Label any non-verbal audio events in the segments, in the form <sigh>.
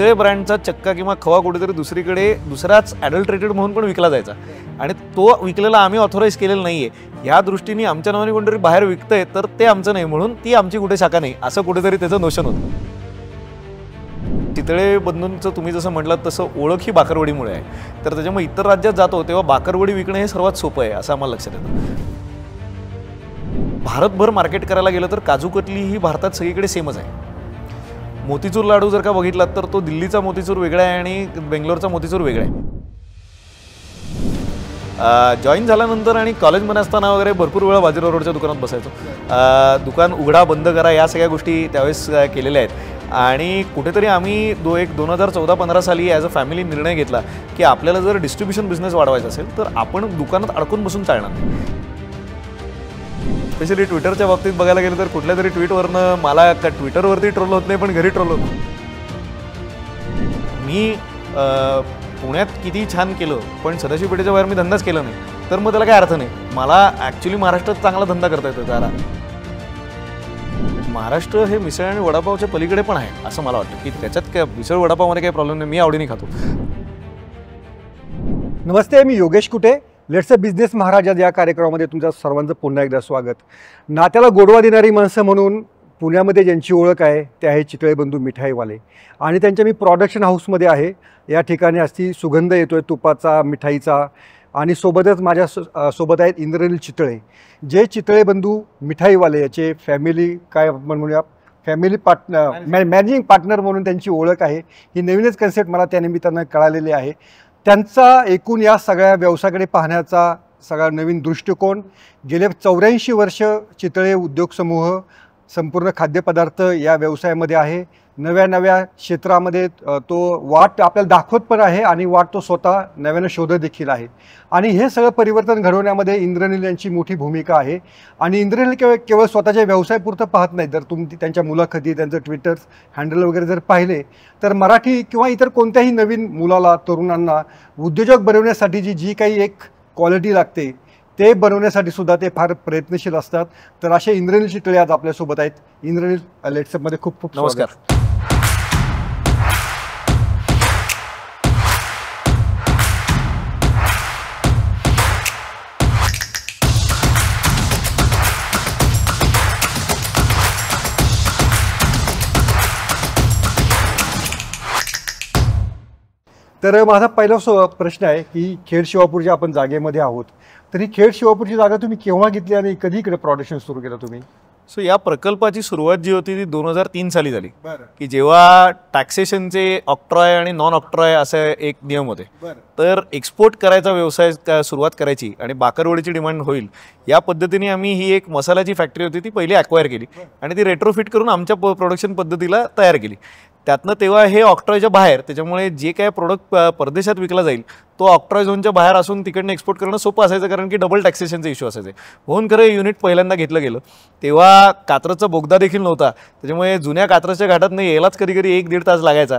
पितळे ब्रँडचा चक्का किंवा खवा कुठेतरी दुसरीकडे दुसराच ॲडल्ट्रेटेड म्हणून पण विकला जायचा आणि तो विकलेला आम्ही ऑथोराईज केलेला नाही आहे ह्या दृष्टीने आमच्या नावाने कोणतरी बाहेर विकतंय तर ते आमचं नाही म्हणून ती आमची कुठे शाखा नाही असं कुठेतरी त्याचं नोशन होतं चितळे बंधूंचं तुम्ही जसं म्हटलं तसं ओळख ही बाकरवडीमुळे आहे तर त्याच्यामुळे इतर राज्यात जातो तेव्हा बाकरवडी विकणं हे सर्वात सोपं आहे असं आम्हाला लक्षात येतं भारतभर मार्केट करायला गेलं तर काजूकतली ही भारतात सगळीकडे सेमच आहे मोतीचूर लाडू जर का बघितलात तर तो दिल्लीचा मोतीचूर वेगळा आहे आणि बेंगलोरचा मोतीचूर वेगळा आहे जॉईन झाल्यानंतर आणि कॉलेजमध्ये असताना वगैरे भरपूर वेळा बाजीराव रोडच्या दुकानात बसायचो दुकान उघडा बंद करा या सगळ्या गोष्टी त्यावेळेस केलेल्या आहेत आणि कुठेतरी आम्ही दो एक दोन हजार चौदा पंधरा साली ॲज अ फॅमिली निर्णय घेतला की आपल्याला जर डिस्ट्रीब्युशन बिझनेस वाढवायचा असेल तर आपण दुकानात अडकून बसून चालणार स्पेशली ट्विटरच्या बाबतीत बघायला गेलं तर कुठल्या तरी ट्विटवरनं मला का ट्विटरवरती ट्रोल होत नाही पण घरी ट्रोल होत मी पुण्यात किती छान केलं पण सदाशिव पेठेच्या बाहेर मी धंदाच केला नाही तर मग त्याला काय अर्थ नाही मला ॲक्च्युली महाराष्ट्रात चांगला धंदा करता येतो त्याला महाराष्ट्र हे मिसळ आणि वडापावच्या पलीकडे पण आहे असं मला वाटतं की त्याच्यात काय मिसळ वडापावमध्ये काही प्रॉब्लेम नाही मी आवडीने खातो नमस्ते मी योगेश कुठे लेट्स अ बिझनेस महाराजात या कार्यक्रमामध्ये तुमचं सर्वांचं पुन्हा एकदा स्वागत नात्याला गोडवा देणारी माणसं म्हणून पुण्यामध्ये ज्यांची ओळख आहे ते आहे चितळे बंधू मिठाईवाले आणि त्यांच्या मी प्रॉडक्शन हाऊसमध्ये आहे या ठिकाणी असती सुगंध येतो आहे तुपाचा मिठाईचा आणि सोबतच माझ्या सोबत आहेत इंद्रनील चितळे जे चितळे बंधू मिठाईवाले याचे फॅमिली काय म्हणूया फॅमिली पार्टनर मॅ मॅनेजिंग पार्टनर म्हणून त्यांची ओळख आहे ही नवीनच कन्सेप्ट मला त्यानिमित्तानं कळालेली आहे त्यांचा एकूण या सगळ्या व्यवसायाकडे पाहण्याचा सगळा नवीन दृष्टिकोन गेले चौऱ्याऐंशी वर्ष चितळे उद्योग समूह संपूर्ण खाद्यपदार्थ या व्यवसायामध्ये आहे नव्या नव्या क्षेत्रामध्ये तो वाट आपल्याला दाखवत पण आहे आणि वाट तो स्वतः नव्यानं शोधत देखील आहे आणि हे सगळं परिवर्तन घडवण्यामध्ये इंद्रनील यांची मोठी भूमिका आहे आणि इंद्रनील केवळ केवळ स्वतःच्या व्यवसायपुरतं पाहत नाही जर तुम्ही त्यांच्या मुलाखती त्यांचं ट्विटर हँडल वगैरे जर पाहिले तर मराठी किंवा इतर कोणत्याही नवीन मुलाला तरुणांना उद्योजक बनवण्यासाठी जी जी काही एक क्वालिटी लागते ते बनवण्यासाठी सुद्धा ते फार प्रयत्नशील असतात तर असे इंद्रनील चितळे आज आपल्यासोबत आहेत इंद्रनील लेट्सअपमध्ये खूप खूप नमस्कार तर माझा पहिला प्रश्न आहे की खेड शिवापूरच्या आपण जागेमध्ये आहोत तर ही खेड शिवापूरची जागा तुम्ही केव्हा घेतली आणि कधी इकडे प्रॉडक्शन सुरू केलं तुम्ही सो या प्रकल्पाची सुरुवात जी होती ती दोन हजार तीन साली झाली की जेव्हा टॅक्सेशनचे ऑक्ट्रॉय आणि नॉन ऑक्ट्रॉय असे एक नियम होते तर एक्सपोर्ट करायचा व्यवसाय सुरुवात करायची आणि बाकरवडीची डिमांड होईल या पद्धतीने आम्ही ही एक मसाल्याची फॅक्टरी होती ती पहिली अक्वायर केली आणि ती रेट्रोफिट करून आमच्या प्रोडक्शन पद्धतीला तयार केली त्यातनं तेव्हा हे ऑक्ट्रॉयच्या बाहेर त्याच्यामुळे जे काय प्रोडक्ट परदेशात विकला जाईल तो ऑक्ट्रॉय झोनच्या बाहेर असून तिकडनं एक्सपोर्ट करणं सोपं असायचं कारण की डबल टॅक्सेशनचे इश्यू असायचे होऊन खरं युनिट पहिल्यांदा घेतलं गेलं तेव्हा कात्रचं बोगदा देखील नव्हता त्याच्यामुळे जुन्या कात्रच्या घाटात नाही यायलाच कधी कधी एक दीड तास लागायचा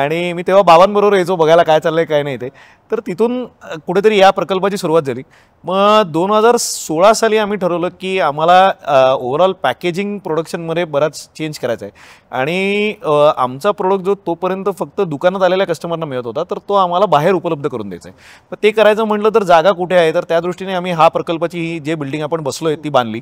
आणि मी तेव्हा बाबांबरोबर यायचो बघायला काय चाललंय काय नाही ते तर तिथून कुठेतरी या प्रकल्पाची सुरुवात झाली मग दोन हजार सोळा साली आम्ही ठरवलं की आम्हाला ओव्हरऑल पॅकेजिंग प्रोडक्शनमध्ये बराच चेंज करायचा आहे आणि आमचा प्रोडक्ट जो तोपर्यंत फक्त दुकानात आलेल्या कस्टमरना मिळत होता तर तो आम्हाला बाहेर उपलब्ध करून द्यायचा करायचं आहे ते करायचं म्हटलं तर जागा कुठे आहे तर त्या दृष्टीने आम्ही हा प्रकल्पाची ही जे बिल्डिंग आपण बसलो आहे ती बांधली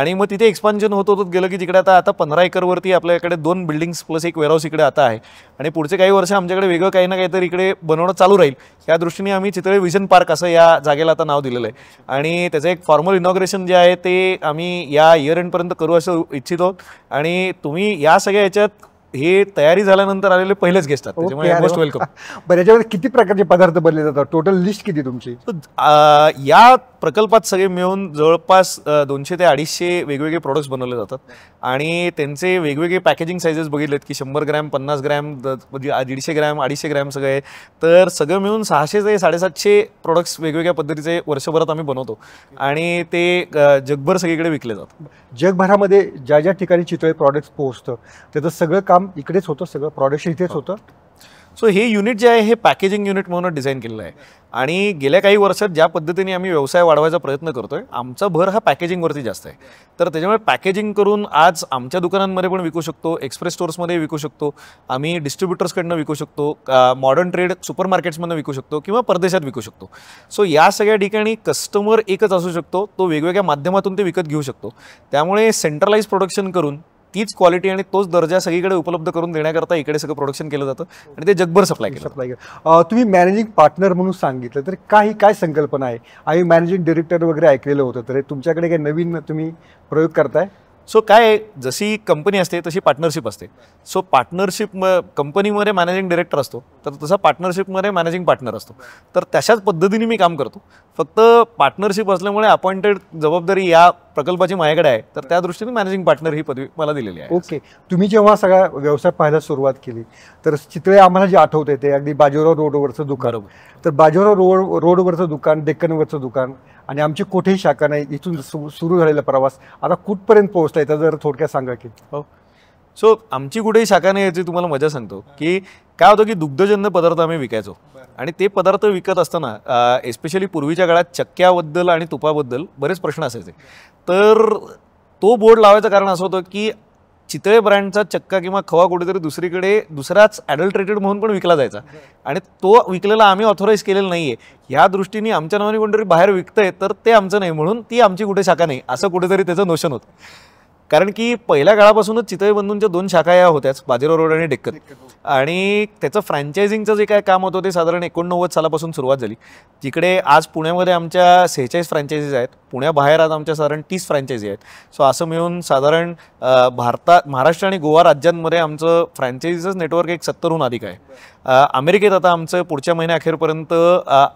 आणि मग तिथे एक्सपान्शन होत होत गेलं की जिकडे आता आता पंधरा एकरवरती आपल्याकडे दोन बिल्डिंग्स प्लस एक वेअरहाऊस इकडे आता आहे आणि पुढचे काही वर्ष आमच्याकडे वेगळं काही ना काहीतरी इकडे बनवणं चालू राहील या दृष्टीने आम्ही चितळे विजन पार्क असं या जागेला आता नाव दिलेलं आहे आणि त्याचं एक फॉर्मल इनॉग्रेशन जे आहे ते आम्ही या इयर एंडपर्यंत करू असं इच्छित इच्छितो आणि तुम्ही या सगळ्या याच्यात हे तयारी झाल्यानंतर आलेले पहिलेच गेस्ट आहेत त्याच्यामुळे मोस्ट वेलकम <laughs> बरं याच्यामध्ये किती प्रकारचे पदार्थ बनले जातात टोटल लिस्ट किती तुमची या प्रकल्पात सगळे मिळून जवळपास दोनशे ते अडीचशे वेगवेगळे प्रोडक्ट्स बनवले जातात आणि त्यांचे वेगवेगळे पॅकेजिंग सायझेस बघितलेत की शंभर ग्रॅम पन्नास ग्रॅम म्हणजे दीडशे ग्रॅम अडीचशे ग्रॅम सगळे आहे तर सगळं मिळून सहाशे ते साडेसातशे प्रोडक्ट्स वेगवेगळ्या पद्धतीचे वर्षभरात आम्ही बनवतो आणि ते जगभर सगळीकडे विकले जातात जगभरामध्ये ज्या ज्या ठिकाणी चितळे प्रॉडक्ट्स पोहोचतं त्याचं सगळं काम इकडेच होतं सगळं प्रॉडक्ट्स इथेच हो. होतं सो हे युनिट जे आहे हे पॅकेजिंग युनिट म्हणून डिझाईन केलेलं आहे आणि गेल्या काही वर्षात ज्या पद्धतीने आम्ही व्यवसाय वाढवायचा प्रयत्न करतोय आमचा भर हा पॅकेजिंगवरती जास्त आहे तर त्याच्यामुळे पॅकेजिंग करून आज आमच्या दुकानांमध्ये पण विकू शकतो एक्सप्रेस स्टोअर्समध्ये विकू शकतो आम्ही डिस्ट्रीब्युटर्सकडनं विकू शकतो मॉडर्न ट्रेड सुपर मार्केट्समधनं विकू शकतो किंवा परदेशात विकू शकतो सो या सगळ्या ठिकाणी कस्टमर एकच असू शकतो तो वेगवेगळ्या माध्यमातून ते विकत घेऊ शकतो त्यामुळे सेंट्रलाइज प्रोडक्शन करून तीच क्वालिटी आणि तोच दर्जा सगळीकडे उपलब्ध करून देण्याकरता इकडे सगळं प्रोडक्शन केलं जातं आणि ते जगभर सप्लाय केलं सप्लाय केलं तुम्ही मॅनेजिंग पार्टनर म्हणून सांगितलं तर काही काय संकल्पना आहे आम्ही मॅनेजिंग डिरेक्टर वगैरे ऐकलेलं होतं तर तुमच्याकडे काही नवीन तुम्ही प्रयोग करताय सो काय जशी कंपनी असते तशी पार्टनरशिप असते सो पार्टनरशिप म कंपनीमध्ये मॅनेजिंग डिरेक्टर असतो तर तसा पार्टनरशिपमध्ये मॅनेजिंग पार्टनर असतो तर तशाच पद्धतीने मी काम करतो फक्त पार्टनरशिप असल्यामुळे अपॉइंटेड जबाबदारी या प्रकल्पाची माझ्याकडे आहे तर त्या दृष्टीने मॅनेजिंग पार्टनर ही पदवी मला दिलेली आहे ओके तुम्ही जेव्हा सगळा व्यवसाय पाहायला सुरुवात केली तर चितळे आम्हाला जे आठवते ते अगदी बाजीराव रोडवरचं दुकान तर बाजीराव रोड रोडवरचं दुकान डेक्कनवरचं दुकान आणि आमची कुठेही शाखा नाही इथून सुरू झालेला प्रवास आता कुठपर्यंत पोहोचला येतं जर थोडक्यात सांगा की हो सो आमची कुठेही शाखा नाही याची तुम्हाला मजा सांगतो की काय होतं की दुग्धजन्य पदार्थ आम्ही विकायचो आणि ते पदार्थ विकत असताना एस्पेशली पूर्वीच्या काळात चक्क्याबद्दल आणि तुपाबद्दल बरेच प्रश्न असायचे तर तो बोर्ड लावायचं कारण असं होतं की चितळे ब्रँडचा चक्का किंवा खवा कुठेतरी दुसरीकडे दुसराच ॲडल्ट्रेटेड म्हणून पण विकला जायचा आणि तो विकलेला आम्ही ऑथोराईज केलेला नाही आहे ह्या दृष्टीने आमच्या नावाने कोणतरी बाहेर विकतंय तर ते आमचं नाही म्हणून ती आमची कुठे शाखा नाही असं कुठेतरी त्याचं नोशन होतं कारण की पहिल्या काळापासूनच चितळे बंधूंच्या दोन शाखा या होत्याच बाजीराव रोड आणि डेक्कन हो. आणि त्याचं फ्रँचायझिंगचं जे काय काम होतं ते साधारण एकोणनव्वद सालापासून सुरुवात झाली तिकडे आज पुण्यामध्ये आमच्या सेहेचाळीस फ्रँचायझीज आहेत पुण्याबाहेर आज आमच्या साधारण तीस फ्रँचायझी आहेत सो असं मिळून साधारण भारतात महाराष्ट्र आणि गोवा राज्यांमध्ये आमचं फ्रँचायझीचं नेटवर्क एक सत्तरहून अधिक आहे अमेरिकेत आता आमचं पुढच्या महिन्या अखेरपर्यंत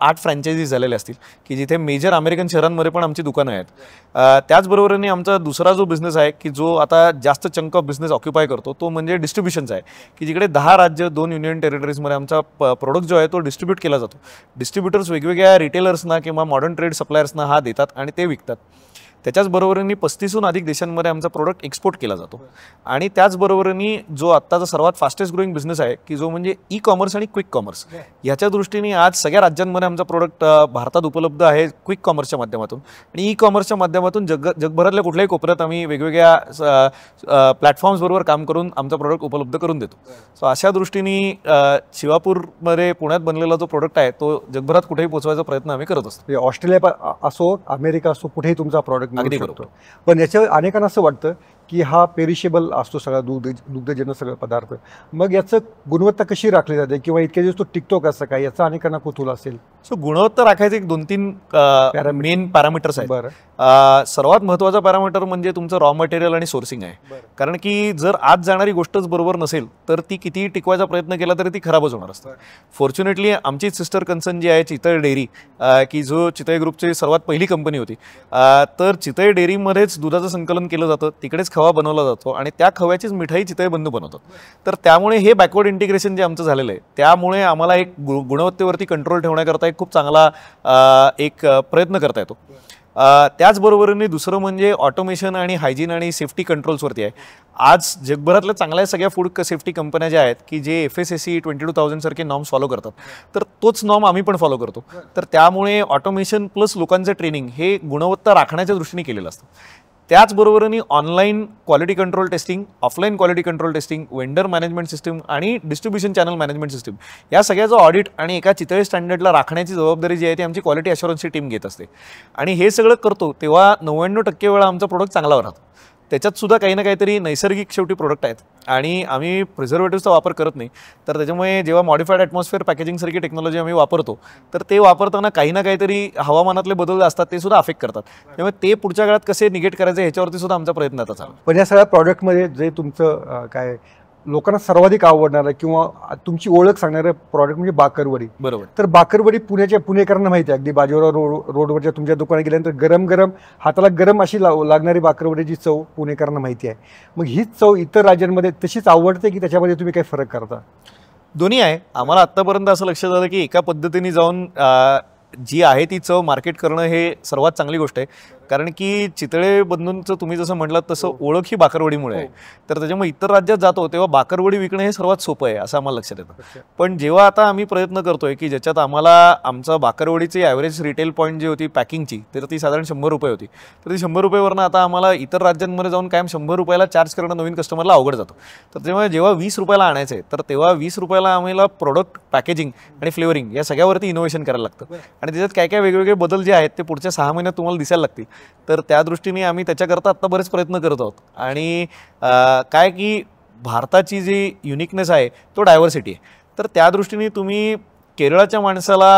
आठ फ्रँचायझी झालेल्या असतील की जिथे मेजर अमेरिकन शहरांमध्ये पण आमची दुकानं आहेत त्याचबरोबरीने आमचा दुसरा जो बिझनेस आहे की जो आता जास्त चंक ऑफ बिझनेस ऑक्युपाय करतो तो म्हणजे डिस्ट्रीब्युशनचा आहे की जिकडे दहा राज्य दोन युनियन टेरिटरीजमध्ये आमचा प्रोडक्ट जो आहे तो डिस्ट्रीब्यूट केला जातो डिस्ट्रीब्युटर्स वेगवेगळ्या रिटेलर्सना किंवा मॉडर्न ट्रेड सप्लायर्सना हा देतात आणि ते विकतात त्याच्याच पस्तीसहून अधिक देशांमध्ये आमचा प्रोडक्ट एक्सपोर्ट केला जातो आणि त्याचबरोबरीने जो आत्ताचा सर्वात फास्टेस्ट ग्रोईंग बिझनेस आहे की जो म्हणजे ई कॉमर्स आणि क्विक कॉमर्स ह्याच्या दृष्टीने आज सगळ्या राज्यांमध्ये आमचा प्रोडक्ट भारतात उपलब्ध आहे क्विक कॉमर्सच्या माध्यमातून आणि ई कॉमर्सच्या माध्यमातून जग जगभरातल्या कुठल्याही कोपऱ्यात आम्ही वेगवेगळ्या प्लॅटफॉर्म्सबरोबर काम करून आमचा प्रोडक्ट उपलब्ध करून देतो सो अशा दृष्टीने शिवापूरमध्ये पुण्यात बनलेला जो प्रोडक्ट आहे तो जगभरात कुठेही पोचवायचा प्रयत्न आम्ही करत असतो म्हणजे ऑस्ट्रेलिया असो अमेरिका असो कुठेही तुमचा प्रोडक्ट अगदी बरोबर पण याच्यावर अनेकांना असं वाटतं की हा पेरिशेबल असतो सगळा दुग्ध दुग्धजन्य सगळं पदार्थ मग याचं गुणवत्ता कशी राखली जाते किंवा इतक्या दिवस तो टिकतो कसं काय याचा अनेकांना कुतूल असेल सो गुणवत्ता राखायचे एक दोन तीन मेन पॅरामीटर्स आहेत सर्वात महत्वाचा पॅरामीटर म्हणजे तुमचं रॉ मटेरियल आणि सोर्सिंग आहे कारण की जर आज जाणारी गोष्टच बरोबर नसेल तर ती किती टिकवायचा प्रयत्न केला तरी ती खराबच होणार असते फॉर्च्युनेटली आमची सिस्टर कन्सर्न जी आहे चितळ डेअरी की जो चितळे ग्रुपची सर्वात पहिली कंपनी होती तर चितळ डेअरीमध्येच दुधाचं संकलन केलं जातं तिकडेच खवा बनवला जातो आणि त्या खव्याचीच मिठाई चितळ बंधू बनवतात तर त्यामुळे हे बॅकवर्ड इंटिग्रेशन जे आमचं झालेलं आहे त्यामुळे आम्हाला एक गुणवत्तेवरती कंट्रोल ठेवण्याकरता एक खूप चांगला एक प्रयत्न करता येतो त्याचबरोबरीने दुसरं म्हणजे ऑटोमेशन आणि हायजीन आणि सेफ्टी कंट्रोल्सवरती आहे आज जगभरातल्या चांगल्या सगळ्या फूड सेफ्टी कंपन्या ज्या आहेत की जे F S S C twenty two थाउजंडसारखे नॉर्म्स फॉलो करतात तर तोच नॉर्म आम्ही पण फॉलो करतो तर त्यामुळे ऑटोमेशन प्लस लोकांचं ट्रेनिंग हे गुणवत्ता राखण्याच्या दृष्टीने केलेलं असतं त्याचबरोबरनी online quality control testing offline quality control testing vendor management system आणि डिस्ट्रीब्युशन चॅनल मॅनेजमेंट सिस्टम या सगळ्याचं ऑडिट आणि एका चितळे स्टँडर्डला राखण्याची जबाबदारी जी आहे ती आमची क्वालिटी अशुरन्सची टीम घेत असते आणि हे सगळं करतो तेव्हा नव्याण्णव टक्के वेळा आमचा प्रोडक्ट चांगला राहतो त्याच्यात सुद्धा काही ना काहीतरी नैसर्गिक शेवटी प्रोडक्ट आहेत आणि आम्ही प्रिझर्वेटिव्हचा वापर करत नाही तर त्याच्यामुळे जेव्हा मॉडिफाईड ॲटमॉस्फिअर पॅकेजिंगसारखी टेक्नॉलॉजी आम्ही वापरतो तर ते वापरताना काही ना काहीतरी हवामानातले बदल असतात ते सुद्धा अफेक्ट करतात त्यामुळे ते पुढच्या काळात कसे निगेट करायचे ह्याच्यावरती सुद्धा आमचा प्रयत्न आता चालू पण या सगळ्या प्रॉडक्टमध्ये जे तुमचं काय लोकांना सर्वाधिक आवडणारं किंवा तुमची ओळख सांगणारं प्रॉडक्ट म्हणजे बाकरवडी बरोबर तर बाकरवडी पुण्याच्या पुणेकरांना माहिती आहे अगदी बाजीराव रोड रोडवरच्या तुमच्या दुकानात गेल्यानंतर गरम गरम हाताला गरम अशी लाव लागणारी बाकरवडीची चव पुणेकरांना माहिती आहे मग हीच चव इतर राज्यांमध्ये तशीच आवडते की त्याच्यामध्ये तुम्ही काही फरक करता दोन्ही आहे आम्हाला आत्तापर्यंत असं लक्षात आलं की एका पद्धतीने जाऊन जी आहे ती चव मार्केट करणं हे सर्वात चांगली गोष्ट आहे कारण की चितळे बंधूंचं तुम्ही जसं म्हटलं तसं हो. ओळख ही बाकरवडीमुळे आहे हो. तर त्याच्यामुळे इतर राज्यात जातो तेव्हा बाकरवडी विकणं हे सर्वात सोपं आहे असं आम्हाला लक्षात येतं पण जेव्हा आता आम्ही प्रयत्न करतोय की ज्याच्यात आम्हाला आमचा बाकरवडीची ॲव्हरेज रिटेल पॉईंट जी होती पॅकिंगची तर ती साधारण शंभर रुपये होती तर ती शंभर रुपयेवरनं आता आम्हाला इतर राज्यांमध्ये जाऊन कायम शंभर रुपयाला चार्ज करणं नवीन कस्टमरला अवघड जातो तर तेव्हा जेव्हा वीस रुपयाला आणायचं आहे तर तेव्हा वीस रुपयाला आम्हाला प्रोडक्ट पॅकेजिंग आणि फ्लेवरिंग या सगळ्यावरती इनोव्हेशन करायला लागतं आणि त्याच्यात काय काय वेगवेगळे बदल जे आहेत ते पुढच्या सहा महिन्यात तुम्हाला दिसायला लागतील तर त्या दृष्टीने आम्ही त्याच्याकरता आत्ता बरेच प्रयत्न करत आहोत आणि काय की भारताची जी युनिकनेस आहे तो डायव्हर्सिटी आहे तर त्या दृष्टीने तुम्ही केरळाच्या माणसाला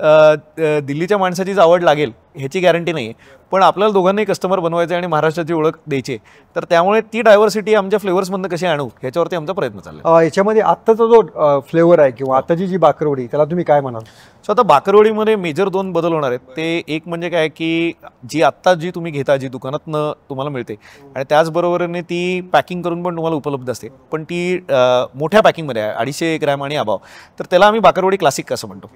दिल्लीच्या माणसाचीच आवड लागेल ह्याची गॅरंटी नाही आहे पण आपल्याला दोघांनाही कस्टमर बनवायचे आणि महाराष्ट्राची ओळख द्यायची तर त्यामुळे ती डायव्हर्सिटी आमच्या फ्लेवर्समधनं कशी आणू ह्याच्यावरती आमचा प्रयत्न चालला याच्यामध्ये आत्ताचा जो फ्लेवर आहे किंवा आत्ताची जी बाकरवडी त्याला तुम्ही काय म्हणाल सो आता बाकरवडीमध्ये मेजर दोन बदल होणार आहेत ते एक म्हणजे काय की जी आत्ता जी तुम्ही घेता जी दुकानातनं तुम्हाला मिळते आणि त्याचबरोबरने ती पॅकिंग करून पण तुम्हाला उपलब्ध असते पण ती मोठ्या पॅकिंगमध्ये आहे अडीचशे ग्रॅम आणि अभाव तर त्याला आम्ही बाकरवडी क्लासिक असं म्हणतो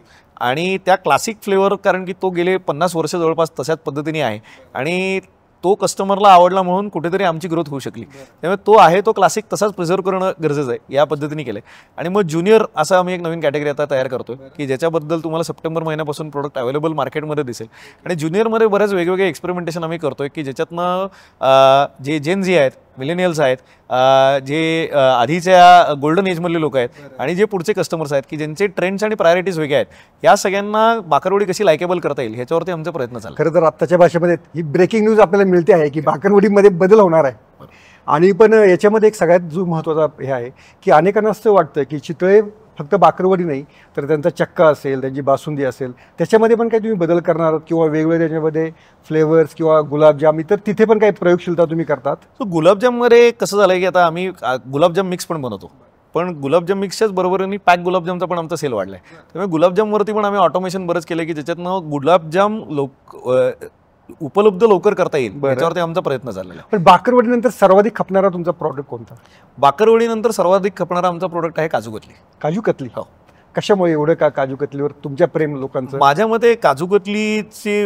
आणि त्या क्लासिक फ्लेवर कारण की तो गेले पन्नास वर्ष जवळपास तशाच पद्धतीने आहे आणि तो कस्टमरला आवडला म्हणून कुठेतरी आमची ग्रोथ होऊ शकली त्यामुळे तो आहे तो क्लासिक तसाच प्रिझर्व्ह करणं गरजेचं आहे या पद्धतीने केलं आणि मग ज्युनियर असा आम्ही एक नवीन कॅटेगरी आता तयार करतो की ज्याच्याबद्दल तुम्हाला सप्टेंबर महिन्यापासून प्रोडक्ट अवेलेबल मार्केटमध्ये दिसेल आणि ज्युनियरमध्ये बऱ्याच वेगवेगळे एक्सपेरिमेंटेशन आम्ही करतोय की ज्याच्यातनं जे जेन जी आहेत मिलेनियल्स आहेत जे आधीच्या गोल्डन एजमधले लोक आहेत आणि जे पुढचे कस्टमर्स आहेत की ज्यांचे ट्रेंड्स आणि प्रायोरिटीज वेगळ्या आहेत या सगळ्यांना बाकरवडी कशी लायकेबल करता येईल ह्याच्यावरती आमचा प्रयत्न झाला खरं तर आत्ताच्या भाषेमध्ये ही ब्रेकिंग न्यूज आपल्याला मिळते आहे की बाकरवडीमध्ये बदल होणार आहे आणि पण याच्यामध्ये एक सगळ्यात जो महत्त्वाचा हे आहे की अनेकांना असं वाटतं की चितळे फक्त बाकरवडी नाही तर त्यांचा चक्का असेल त्यांची बासुंदी असेल त्याच्यामध्ये पण काही तुम्ही बदल करणार आहात किंवा वेगवेगळे त्याच्यामध्ये फ्लेवर्स किंवा गुलाबजाम इतर तिथे पण काही प्रयोगशीलता तुम्ही करतात सो गुलाबजाममध्ये कसं झालं की आता आम्ही गुलाबजाम मिक्स पण बनवतो पण गुलाबजाम मिक्सच्याच बरोबरीने पॅक गुलाबजामचा पण आमचा सेल वाढला आहे त्यामुळे गुलाबजामवरती पण आम्ही ऑटोमेशन बरंच केलं की ज्याच्यातनं गुलाबजाम लोक उपलब्ध लवकर करता येईल याच्यावरती आमचा प्रयत्न झालेला आहे पण बाकरवडीनंतर सर्वाधिक खपणारा तुमचा प्रॉडक्ट कोणता बाकरवडीनंतर सर्वाधिक खपणारा आमचा प्रोडक्ट आहे काजू कतली काजू कतली हो कशामुळे एवढं का काजू कतलीवर तुमच्या प्रेम लोकांचं माझ्यामध्ये मते काजू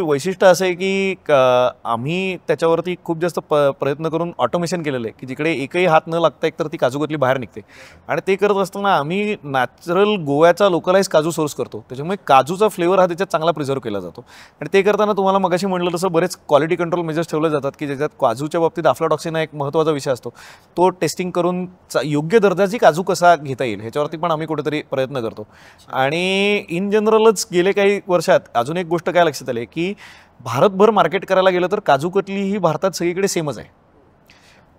वैशिष्ट्य असं आहे की आम्ही त्याच्यावरती खूप जास्त प प्रयत्न करून ऑटोमेशन केलेलं आहे की जिकडे एकही हात न लागता तर ती काजू कतली बाहेर निघते आणि ते करत असताना आम्ही नॅचरल गोव्याचा लोकलाईज काजू सोर्स करतो त्याच्यामुळे काजूचा फ्लेवर हा त्याच्यात चांगला प्रिझर्व केला जातो आणि ते करताना तुम्हाला मगाशी म्हटलं तसं बरेच क्वालिटी कंट्रोल मेजर्स ठेवले जातात की ज्याच्यात काजूच्या बाबतीत आफलाडॉक्सिन हा एक महत्त्वाचा विषय असतो तो टेस्टिंग करून योग्य दर्जाची काजू कसा घेता येईल ह्याच्यावरती पण आम्ही कुठेतरी प्रयत्न करतो आणि इन जनरलच गेले काही वर्षात अजून एक गोष्ट काय लक्षात आली की भारतभर मार्केट करायला गेलं तर काजू कतली ही भारतात सगळीकडे सेमच आहे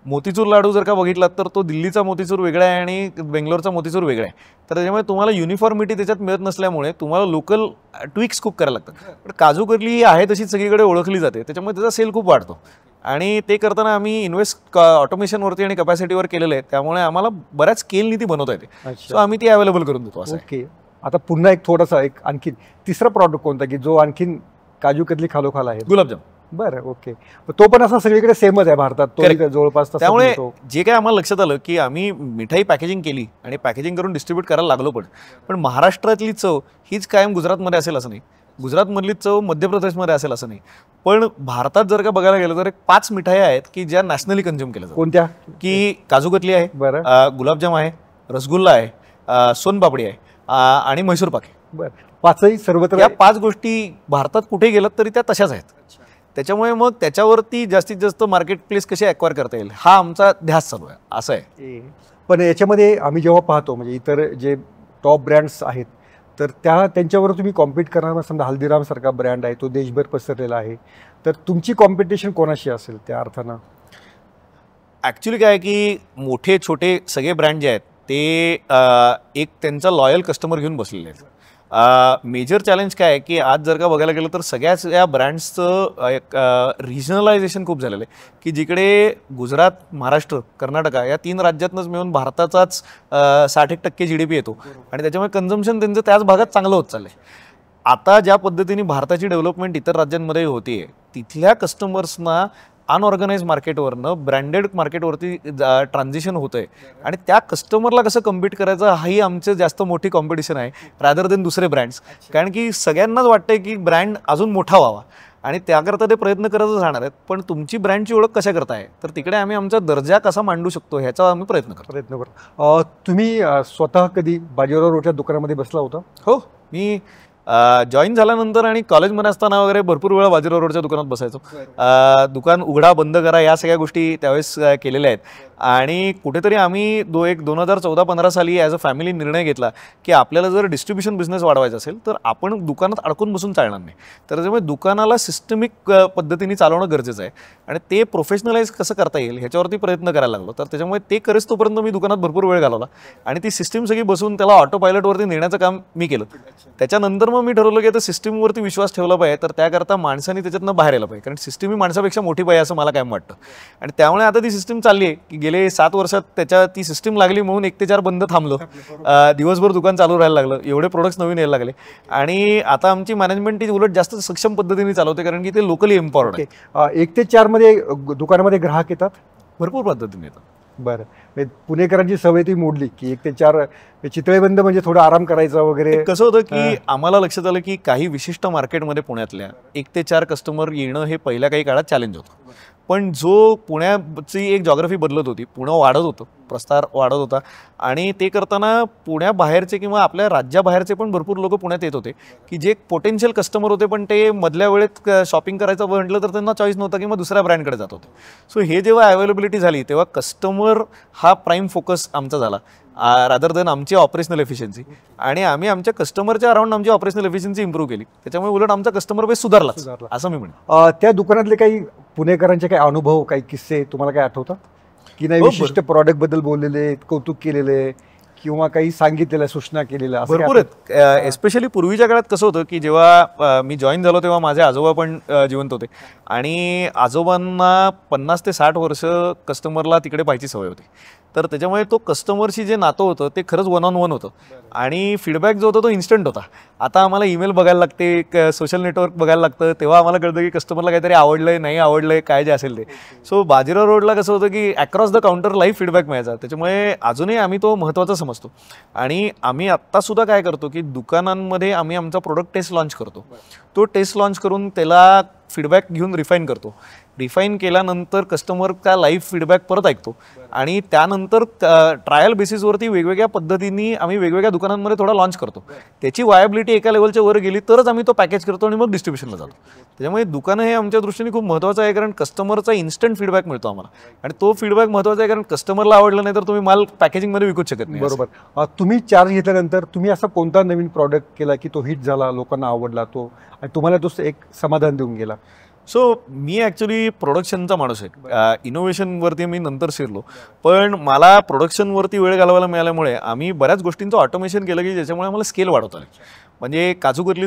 मोतीचूर लाडू जर का बघितलात तर तो दिल्लीचा मोतीचूर वेगळा आहे आणि बेंगलोरचा मोतीचूर वेगळा आहे तर त्याच्यामुळे तुम्हाला युनिफॉर्मिटी त्याच्यात मिळत नसल्यामुळे तुम्हाला लोकल ट्विक्स खूप करायला लागतात पण काजू कतली ही आहे तशी सगळीकडे ओळखली जाते त्याच्यामुळे त्याचा सेल खूप वाढतो आणि ते करताना आम्ही इन्व्हेस्ट ऑटोमेशनवरती आणि कपॅसिटीवर केलेलं आहे त्यामुळे आम्हाला बऱ्याच स्केल निधी बनवता येते सो आम्ही ती अवेलेबल करून देतो असं ओके आता पुन्हा एक थोडासा एक आणखी तिसरा प्रॉडक्ट कोणता की जो आणखीन काजू कतली खालोखाल आहे गुलाबजाम बरं ओके तो पण असा सगळीकडे सेमच आहे भारतात तो जवळपास त्यामुळे जे काही आम्हाला लक्षात आलं की आम्ही मिठाई पॅकेजिंग केली आणि पॅकेजिंग करून डिस्ट्रीब्यूट करायला लागलो पण पण महाराष्ट्रातली चव हीच कायम गुजरातमध्ये असेल असं नाही गुजरातमधली चव मध्य प्रदेशमध्ये असेल असं नाही पण भारतात जर का बघायला गेलं तर एक पाच मिठाई आहेत की ज्या नॅशनली कन्झ्युम केल्या कोणत्या की काजूकतली आहे बरं गुलाबजाम आहे रसगुल्ला आहे सोनपापडी आहे आणि म्हैसूर पाक आहे पाचही सर्वत्र या पाच गोष्टी भारतात कुठे गेलात तरी त्या तशाच आहेत त्याच्यामुळे मग त्याच्यावरती जास्तीत जास्त मार्केट प्लेस कसे अक्वायर करता येईल हा आमचा ध्यास चालू आहे असं आहे पण याच्यामध्ये आम्ही जेव्हा पाहतो म्हणजे इतर जे टॉप ब्रँड्स आहेत तर त्या त्यांच्यावर तुम्ही कॉम्पिट करणार समजा हल्दीरामसारखा ब्रँड आहे तो देशभर पसरलेला आहे तर तुमची कॉम्पिटिशन कोणाशी असेल त्या अर्थानं ॲक्च्युली काय की मोठे छोटे सगळे ब्रँड जे आहेत ते एक त्यांचा लॉयल कस्टमर घेऊन बसलेले आहेत मेजर चॅलेंज काय आहे की आज जर का बघायला गेलं तर सगळ्याच या ब्रँड्सचं एक रिजनलायझेशन खूप झालेलं आहे की जिकडे गुजरात महाराष्ट्र कर्नाटका या तीन राज्यातनंच मिळून भारताचाच साठ एक टक्के जी डी पी येतो आणि त्याच्यामुळे कन्झम्पन त्यांचं त्याच भागात चांगलं होत चाललं आहे आता ज्या पद्धतीने भारताची डेव्हलपमेंट इतर राज्यांमध्ये होती आहे तिथल्या कस्टमर्सना अनऑर्गनाईज मार्केटवरनं ब्रँडेड मार्केटवरती ट्रान्झिशन होतं आहे आणि त्या कस्टमरला कसं कम्पीट करायचं हाही आमचं जास्त मोठी कॉम्पिटिशन आहे रॅदर देन दुसरे ब्रँड्स कारण की सगळ्यांनाच वाटतं की ब्रँड अजून मोठा व्हावा आणि त्याकरता ते प्रयत्न करतच राहणार आहेत पण तुमची ब्रँडची ओळख कशा करताय तर तिकडे आम्ही आमचा दर्जा कसा मांडू शकतो ह्याचा आम्ही प्रयत्न करतो प्रयत्न करतो तुम्ही स्वतः कधी बाजीराव रोडच्या दुकानामध्ये बसला होता हो मी जॉईन झाल्यानंतर आणि कॉलेजमध्ये असताना वगैरे भरपूर वेळा बाजीराव रोडच्या दुकानात बसायचो दुकान उघडा बंद करा या सगळ्या गोष्टी त्यावेळेस केलेल्या आहेत आणि कुठेतरी आम्ही दो एक दोन हजार चौदा पंधरा साली ॲज अ फॅमिली निर्णय घेतला की आपल्याला जर डिस्ट्रीब्युशन बिझनेस वाढवायचा असेल तर आपण दुकानात अडकून बसून चालणार नाही तर त्याच्यामुळे दुकानाला सिस्टमिक पद्धतीने चालवणं गरजेचं आहे आणि ते प्रोफेशनलाइज कसं करता येईल ह्याच्यावरती प्रयत्न करायला लागलो तर त्याच्यामुळे ते करेस तोपर्यंत मी दुकानात भरपूर वेळ घालवला आणि ती सिस्टीम सगळी बसून त्याला ऑटो पायलटवरती नेण्याचं काम मी केलं त्याच्यानंतर मग मी ठरवलं की आता सिस्टीमवरती विश्वास ठेवला पाहिजे तर त्याकरता माणसांनी त्याच्यातनं बाहेर यायला पाहिजे कारण सिस्टीम ही माणसापेक्षा मोठी पाहिजे असं मला काय वाटतं आणि त्यामुळे आता ती सिस्टीम चालली आहे की गेले सात वर्षात त्याच्या ती सिस्टीम लागली म्हणून एक ते चार बंद थांबलो दिवसभर दुकान चालू राहायला लागलं एवढे प्रोडक्ट्स नवीन यायला लागले आणि आता आमची मॅनेजमेंट ती उलट जास्त सक्षम पद्धतीने चालवते कारण की ते लोकली इम्पॉर्ट आहे एक ते चारमध्ये दुकानामध्ये ग्राहक येतात भरपूर पद्धतीने येतात बरं म्हणजे पुणेकरांची सवय ती मोडली की एक ते चार म्हणजे चितळेबंद म्हणजे थोडं आराम करायचा वगैरे कसं होतं की आम्हाला लक्षात आलं की काही विशिष्ट मार्केटमध्ये पुण्यातल्या एक ते चार कस्टमर येणं हे पहिल्या काही काळात चॅलेंज होतं पण जो पुण्याची एक जॉग्रफी बदलत होती पुणे वाढत होतं प्रस्तार वाढत होता आणि ते करताना पुण्याबाहेरचे किंवा आपल्या राज्याबाहेरचे पण भरपूर लोक पुण्यात येत होते की जे एक पोटेन्शियल कस्टमर होते पण ते मधल्या वेळेत शॉपिंग करायचं म्हटलं तर त्यांना चॉईस नव्हता किंवा दुसऱ्या ब्रँडकडे जात होते सो हे जेव्हा अवेलेबिलिटी झाली तेव्हा कस्टमर हा प्राईम फोकस आमचा झाला रादर देन आमची ऑपरेशनल एफिशियन्सी आणि आम्ही आमच्या कस्टमरच्या अराउंड आमची ऑपरेशनल एफिशियन्सी इम्प्रूव्ह केली त्याच्यामुळे उलट आमचा कस्टमर बेस सुधारला असं मी म्हणतो त्या दुकानातले काही पुणेकरांचे काही अनुभव काही किस्से तुम्हाला काय आठवतात की नाही हो, विशिष्ट प्रॉडक्ट बद्दल बोललेले कौतुक केलेले किंवा काही सांगितलेलं सूचना केलेल्या भरपूर एस्पेशली पूर्वीच्या काळात कसं होतं की जेव्हा मी जॉईन झालो तेव्हा माझे आजोबा पण जिवंत होते आणि आजोबांना पन्नास ते साठ वर्ष कस्टमरला तिकडे पाहायची सवय होती तर त्याच्यामुळे तो कस्टमरशी जे नातं होतं ते खरंच वन ऑन वन होतं आणि फीडबॅक जो होता तो इन्स्टंट होता आता आम्हाला ईमेल बघायला लागते सोशल नेटवर्क बघायला लागतं तेव्हा आम्हाला कळतं की कस्टमरला काहीतरी आवडलं आहे नाही आवडलं आहे काय जे असेल ते सो बाजीराव रोडला कसं होतं की across the counter live feedback मिळायचा त्याच्यामुळे अजूनही आम्ही तो महत्त्वाचा समजतो आणि आम्ही आत्तासुद्धा काय करतो की दुकानांमध्ये आम्ही आमचा प्रोडक्ट टेस्ट लॉन्च करतो तो टेस्ट लॉन्च करून त्याला फीडबॅक घेऊन रिफाईन करतो रिफाईन केल्यानंतर कस्टमर त्या लाईव्ह फीडबॅक परत ऐकतो आणि त्यानंतर ट्रायल बेसिसवरती वेगवेगळ्या पद्धतीने आम्ही वेगवेगळ्या दुकानांमध्ये थोडा लॉन्च करतो त्याची वायबिलिटी एका लेवलच्या वर गेली तरच आम्ही तो पॅकेज करतो आणि मग डिस्ट्रीब्युशनला जातो त्याच्यामुळे दुकानं हे आमच्या दृष्टीने खूप महत्त्वाचं आहे कारण कस्टमरचा इन्स्टंट फीडबॅक मिळतो आम्हाला आणि तो फीडबॅक महत्त्वाचा आहे कारण कस्टमरला आवडला नाही तर तुम्ही माल पॅकेजिंगमध्ये विकूच शकत नाही बरोबर तुम्ही चार्ज घेतल्यानंतर तुम्ही असा कोणता नवीन प्रॉडक्ट केला की तो हिट झाला लोकांना आवडला तो आणि तुम्हाला तो एक समाधान देऊन गेला सो मी ॲक्च्युली प्रोडक्शनचा माणूस आहे इनोव्हेशनवरती मी नंतर शिरलो पण मला प्रोडक्शनवरती वेळ घालवायला मिळाल्यामुळे आम्ही बऱ्याच गोष्टींचं ऑटोमेशन केलं की ज्याच्यामुळे आम्हाला स्केल वाढवता म्हणजे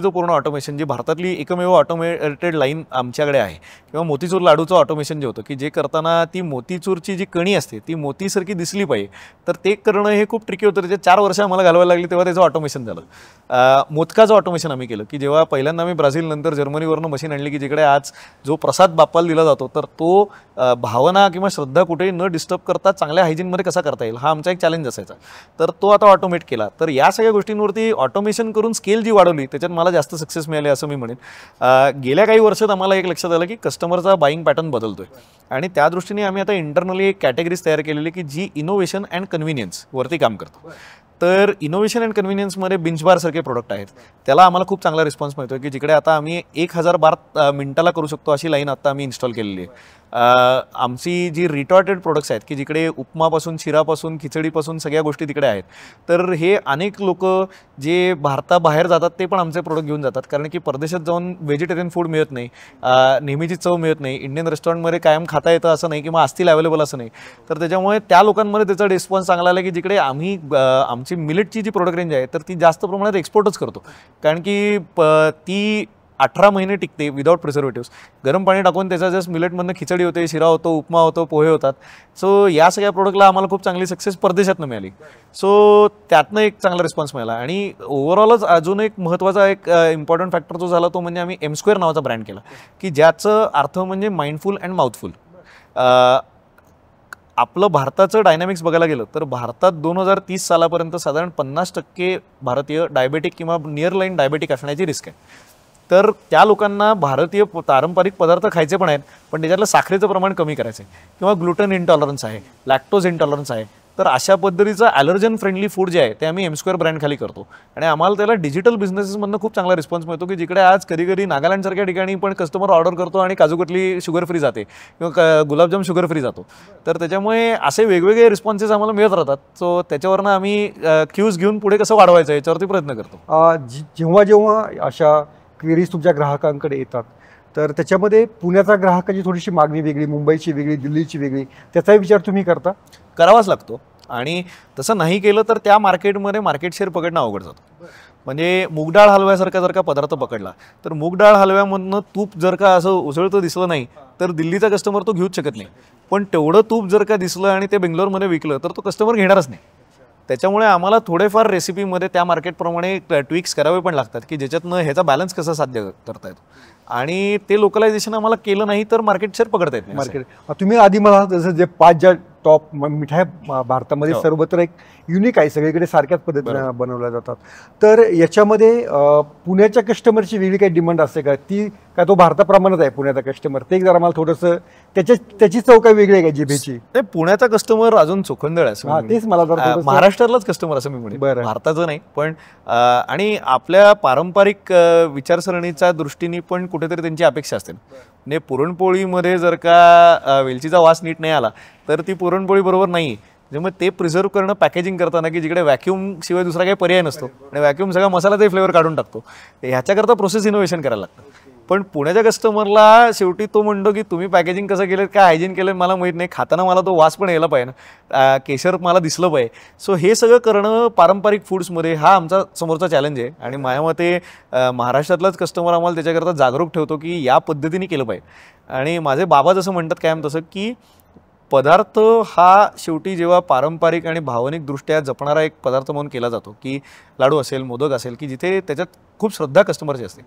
जो पूर्ण ऑटोमेशन जे भारतातली एकमेव ऑटोमेटेड लाईन आमच्याकडे आहे किंवा मोतीचूर लाडूचं ऑटोमेशन जे होतं की जे करताना ती मोतीचूरची जी कणी असते ती मोतीसारखी दिसली पाहिजे तर ते करणं हे खूप ट्रिकी होतं त्याच्या चार वर्ष आम्हाला घालवायला लागली तेव्हा त्याचं ऑटोमेशन झालं मोतकाचं ऑटोमेशन आम्ही केलं की जेव्हा पहिल्यांदा आम्ही ब्राझीलनंतर जर्मनीवरनं मशीन आणली की जिकडे आज जो प्रसाद बाप्पाला दिला जातो तर तो भावना किंवा श्रद्धा कुठेही न डिस्टर्ब करता चांगल्या हायजीनमध्ये कसा करता येईल हा आमचा एक चॅलेंज असायचा तर तो आता ऑटोमेट केला तर या सगळ्या गोष्टींवरती ऑटोमेशन करून स्केल स्किल जी वाढवली त्याच्यात मला जास्त सक्सेस मिळाले असं मी म्हणेन गेल्या काही वर्षात आम्हाला एक लक्षात आलं की कस्टमरचा बाईंग पॅटर्न बदलतोय आणि त्या दृष्टीने आम्ही आता इंटरनली एक कॅटेगरीज तयार केलेली की जी इनोव्हेशन अँड कन्व्हिनियन्स वरती काम करतो तर इनोव्हेशन अँड कन्व्हिनियन्समध्ये सारखे प्रोडक्ट आहेत त्याला आम्हाला खूप चांगला रिस्पॉन्स मिळतो की जिकडे आता आम्ही एक हजार बार मिनटाला करू शकतो अशी लाईन आता आम्ही इन्स्टॉल केलेली आहे आमची जी रिटॉर्टेड प्रोडक्ट्स आहेत की जिकडे उपमापासून शिरापासून खिचडीपासून सगळ्या गोष्टी तिकडे आहेत तर हे अनेक लोक जे भारताबाहेर जातात ते पण आमचे प्रोडक्ट घेऊन जातात कारण की परदेशात जाऊन व्हेजिटेरियन फूड मिळत नाही नेहमीची चव मिळत नाही इंडियन रेस्टॉरंटमध्ये कायम खाता येतं असं नाही किंवा असतील अवेलेबल असं नाही तर त्याच्यामुळे त्या लोकांमध्ये त्याचा रिस्पॉन्स चांगला आला की जिकडे आम्ही आमची मिलेटची जी प्रोडक्ट रेंज आहे तर ती जास्त प्रमाणात एक्सपोर्टच करतो कारण की प ती अठरा महिने टिकते विदाउट प्रिझर्वेटिव्ह गरम पाणी टाकून त्याचा जस्ट मिलेटमधनं खिचडी होते शिरा होतो उपमा होतो पोहे होतात सो या सगळ्या प्रोडक्टला आम्हाला खूप चांगली सक्सेस परदेशातनं मिळाली सो त्यातनं एक चांगला रिस्पॉन्स मिळाला आणि ओव्हरऑलच अजून एक महत्त्वाचा एक इम्पॉर्टंट फॅक्टर जो झाला तो म्हणजे आम्ही स्क्वेअर नावाचा ब्रँड केला की ज्याचं अर्थ म्हणजे माइंडफुल अँड माउथफुल आपलं भारताचं डायनॅमिक्स बघायला गेलं तर भारतात दोन हजार तीस सालापर्यंत साधारण पन्नास टक्के भारतीय डायबेटिक किंवा नियरलाईन डायबेटिक असण्याची रिस्क आहे तर त्या लोकांना भारतीय पारंपरिक पदार्थ खायचे पण आहेत पण त्याच्यातलं साखरेचं प्रमाण कमी करायचं आहे किंवा ग्लुटन इंटॉलरन्स आहे लॅक्टोज इंटॉलरन्स आहे तर अशा पद्धतीचं ॲलर्जन फ्रेंडली फूड जे आहे ते आम्ही एमस्क्वेअर ब्रँड खाली करतो आणि आम्हाला त्याला डिजिटल बिझनेसेसमधनं खूप चांगला रिस्पॉन्स मिळतो की जिकडे आज कधी कधी नागालँडसारख्या ठिकाणी पण कस्टमर ऑर्डर करतो आणि काजू कटली शुगर फ्री जाते किंवा क गुलाबजाम शुगर फ्री जातो तर त्याच्यामुळे असे वेगवेगळे रिस्पॉन्सेस आम्हाला मिळत राहतात सो त्याच्यावरनं आम्ही क्यूज घेऊन पुढे कसं वाढवायचं याच्यावरती प्रयत्न करतो जेव्हा जेव्हा अशा क्वेरीज तुमच्या ग्राहकांकडे येतात तर त्याच्यामध्ये पुण्याचा ग्राहकाची थोडीशी मागणी वेगळी मुंबईची वेगळी दिल्लीची वेगळी त्याचाही विचार तुम्ही करता करावाच लागतो आणि तसं नाही केलं तर त्या मार्केटमध्ये मार्केट शेअर पकडणं अवघड जातं म्हणजे मुगडाळ हलव्यासारखा जर का पदार्थ पकडला तर मुगडाळ हलव्यामधनं तूप जर का असं उसळतं दिसलं नाही तर दिल्लीचा कस्टमर तो घेऊच शकत नाही पण तेवढं तूप जर का दिसलं आणि ते बेंगलोरमध्ये विकलं तर तो कस्टमर घेणारच नाही त्याच्यामुळे आम्हाला थोडेफार रेसिपीमध्ये त्या मार्केटप्रमाणे ट्विक्स करावे पण लागतात की ज्याच्यातनं ह्याचा बॅलन्स कसा साध्य करता येतो आणि ते लोकलायझेशन आम्हाला केलं नाही तर मार्केट शेअर पकडता मार्केट तुम्ही आधी मला जसं जे पाच ज्या टॉप मिठाय भारतामध्ये हो. सर्वत्र एक युनिक आहे सगळीकडे सारख्याच पद्धतीनं बनवल्या जातात तर याच्यामध्ये पुण्याच्या कस्टमरची वेगळी काही डिमांड असते का ती काय तो भारताप्रमाणेच आहे पुण्याचा कस्टमर ते जरा मला थोडंसं त्याच्या त्याची चव काय वेगळी आहे का जिभेची पुण्याचा कस्टमर अजून चोखंदळ आहे तेच मला महाराष्ट्रातलाच कस्टमर असं मी म्हणे बरं भारताचं नाही पण आणि आपल्या पारंपरिक विचारसरणीच्या दृष्टीने पण कुठेतरी त्यांची अपेक्षा असते म्हणजे पुरणपोळीमध्ये जर का वेलचीचा वास नीट नाही आला तर ती पुरण पुरणपोळीबरोबर नाही त्यामुळे ते प्रिझर्व्ह करणं पॅकेजिंग करताना की जिकडे व्हॅक्यूम शिवाय दुसरा काही पर्याय नसतो आणि व्हॅक्यूम सगळा मसालाचाही फ्लेवर काढून टाकतो ह्याच्याकरता प्रोसेस इनोव्हेशन करायला लागतं पण पुण्याच्या कस्टमरला शेवटी तो म्हणतो की तुम्ही पॅकेजिंग कसं केलं काय हायजीन केलं मला माहीत नाही खाताना मला तो वास पण यायला पाहिजे ना केशर मला दिसलं पाहिजे सो हे सगळं करणं पारंपरिक फूड्समध्ये हा आमचा समोरचा चॅलेंज आहे आणि माझ्या मते महाराष्ट्रातलाच कस्टमर आम्हाला त्याच्याकरता जागरूक ठेवतो की या पद्धतीने केलं पाहिजे आणि माझे बाबा जसं म्हणतात कायम तसं की पदार्थ हा शेवटी जेव्हा पारंपरिक आणि भावनिकदृष्ट्या जपणारा एक पदार्थ म्हणून केला जातो की लाडू असेल मोदक असेल की जिथे त्याच्यात खूप श्रद्धा कस्टमरची असते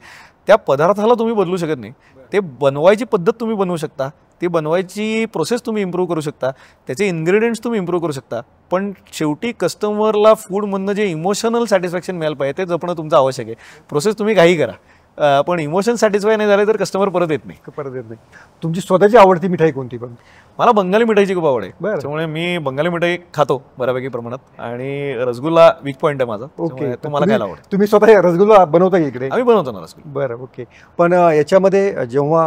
त्या पदार्थाला तुम्ही बदलू शकत नाही ते बनवायची पद्धत तुम्ही बनवू शकता ती बनवायची प्रोसेस तुम्ही इम्प्रूव्ह करू शकता त्याचे इन्ग्रेडियंट्स तुम्ही इम्प्रूव्ह करू शकता पण शेवटी कस्टमरला फूडमधनं जे इमोशनल सॅटिस्फॅक्शन मिळालं पाहिजे ते जपणं तुमचं आवश्यक आहे प्रोसेस तुम्ही काही करा पण इमोशन सॅटिस्फाय नाही झाले तर कस्टमर परत येत नाही परत येत नाही तुमची स्वतःची आवडती मिठाई कोणती पण मला बंगाली मिठाईची खूप आवड आहे त्यामुळे मी बंगाली मिठाई खातो बऱ्यापैकी प्रमाणात आणि रसगुल्ला वीक पॉईंट आहे माझा ओके तुम्हाला काय आवडतं तुम्ही स्वतः रसगुल्ला बनवता इकडे आम्ही बनवतो ना रसगुल्ला बरं ओके पण याच्यामध्ये जेव्हा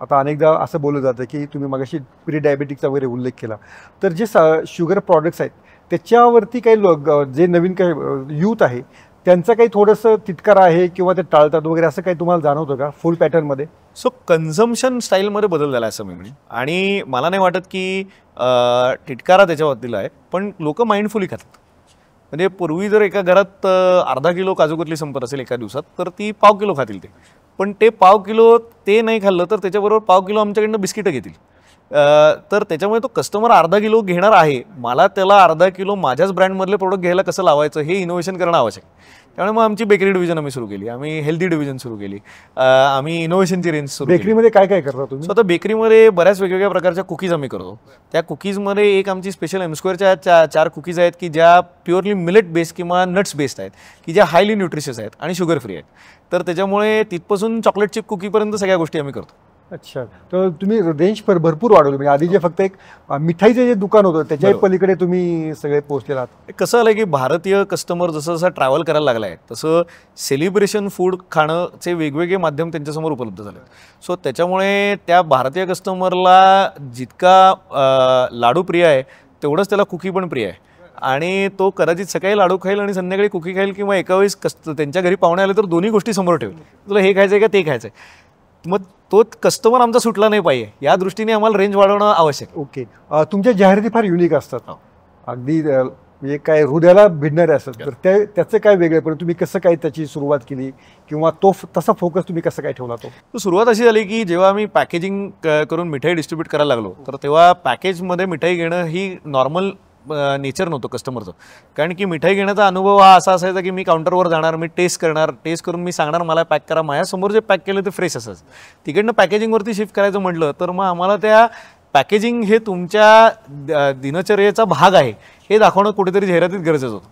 आता अनेकदा असं बोललं जातं की तुम्ही मगाशी प्री डायबेटिकचा वगैरे उल्लेख केला तर जे शुगर प्रॉडक्ट्स आहेत त्याच्यावरती काही लोक जे नवीन काही यूथ आहे त्यांचं काही थोडंसं तिटकारा आहे किंवा ते टाळतात वगैरे असं काही तुम्हाला जाणवतं का फुल पॅटर्नमध्ये सो कन्झम्पन स्टाईलमध्ये बदल झाला असं मी म्हणेन आणि मला नाही वाटत की टिटकारा त्याच्या बाबतीला आहे पण लोक माइंडफुली खातात म्हणजे पूर्वी जर एका घरात अर्धा किलो काजूकतली संपत असेल एका दिवसात तर ती पाव किलो खातील ते पण ते पाव किलो ते नाही खाल्लं तर त्याच्याबरोबर पाव किलो आमच्याकडनं बिस्किटं घेतील तर त्याच्यामुळे तो कस्टमर अर्धा किलो घेणार आहे मला त्याला अर्धा किलो माझ्याच ब्रँडमधले प्रोडक्ट घ्यायला कसं लावायचं हे इनोव्हेशन करणं आवश्यक त्यामुळे मग आमची बेकरी डिव्हिजन आम्ही सुरू केली आम्ही हेल्दी डिव्हिजन सुरू केली आम्ही इनोव्हेशनची रेंज सुरू बेकरीमध्ये काय काय करता तुम्ही स्वतः बेकरीमध्ये बऱ्याच वेगवेगळ्या प्रकारच्या कुकीज आम्ही करतो त्या कुकीजमध्ये एक आमची स्पेशल एमस्क्वेअरच्या चा चार कुकीज आहेत की ज्या प्युअरली मिलेट बेस्ड किंवा नट्स बेस्ड आहेत की ज्या हायली न्यूट्रिशियस आहेत आणि शुगर फ्री आहेत तर त्याच्यामुळे तिथपासून चॉकलेट चिप कुकीपर्यंत सगळ्या गोष्टी आम्ही करतो अच्छा तर तुम्ही रेंज पर भरपूर वाढवली म्हणजे आधी जे फक्त एक मिठाईचं जे दुकान होतं त्याच्याही पलीकडे तुम्ही सगळे पोहोचलेला आहात कसं आलं की भारतीय कस्टमर जसं जसं ट्रॅव्हल करायला लागला आहे तसं सेलिब्रेशन फूड खाणंचे वेगवेगळे माध्यम त्यांच्यासमोर उपलब्ध झाले सो त्याच्यामुळे त्या भारतीय कस्टमरला जितका लाडू प्रिय आहे तेवढंच त्याला कुकी पण प्रिय आहे आणि तो कदाचित सकाळी लाडू खाईल आणि संध्याकाळी कुकी खाईल किंवा एका वेळेस कस त्यांच्या घरी पाहुणे आले तर दोन्ही गोष्टी समोर ठेवेल तुला हे खायचं आहे का ते खायचं आहे मग तो कस्टमर आमचा सुटला नाही पाहिजे या दृष्टीने आम्हाला रेंज वाढवणं आवश्यक ओके तुमच्या जाहिराती फार युनिक असतात हो. अगदी म्हणजे काय हृदयाला भिडणारे असतात तर त्या त्याचं काय वेगळे पण तुम्ही कसं काय त्याची सुरुवात केली किंवा तो तसा फोकस तुम्ही कसं काय ठेवला तो सुरुवात अशी झाली की जेव्हा आम्ही पॅकेजिंग करून मिठाई डिस्ट्रीब्यूट करायला लागलो तर तेव्हा पॅकेजमध्ये मिठाई घेणं ही नॉर्मल नेचर नव्हतं कस्टमरचं कारण की मिठाई घेण्याचा अनुभव हा असा असायचा की मी काउंटरवर जाणार मी टेस्ट करणार टेस्ट करून मी सांगणार मला पॅक करा माझ्यासमोर जे पॅक केलं ते फ्रेश असंच तिकडनं पॅकेजिंगवरती शिफ्ट करायचं म्हटलं तर मग आम्हाला त्या पॅकेजिंग हे तुमच्या दिनचर्येचा भाग आहे हे दाखवणं कुठेतरी जाहिरातीत गरजेचं होतं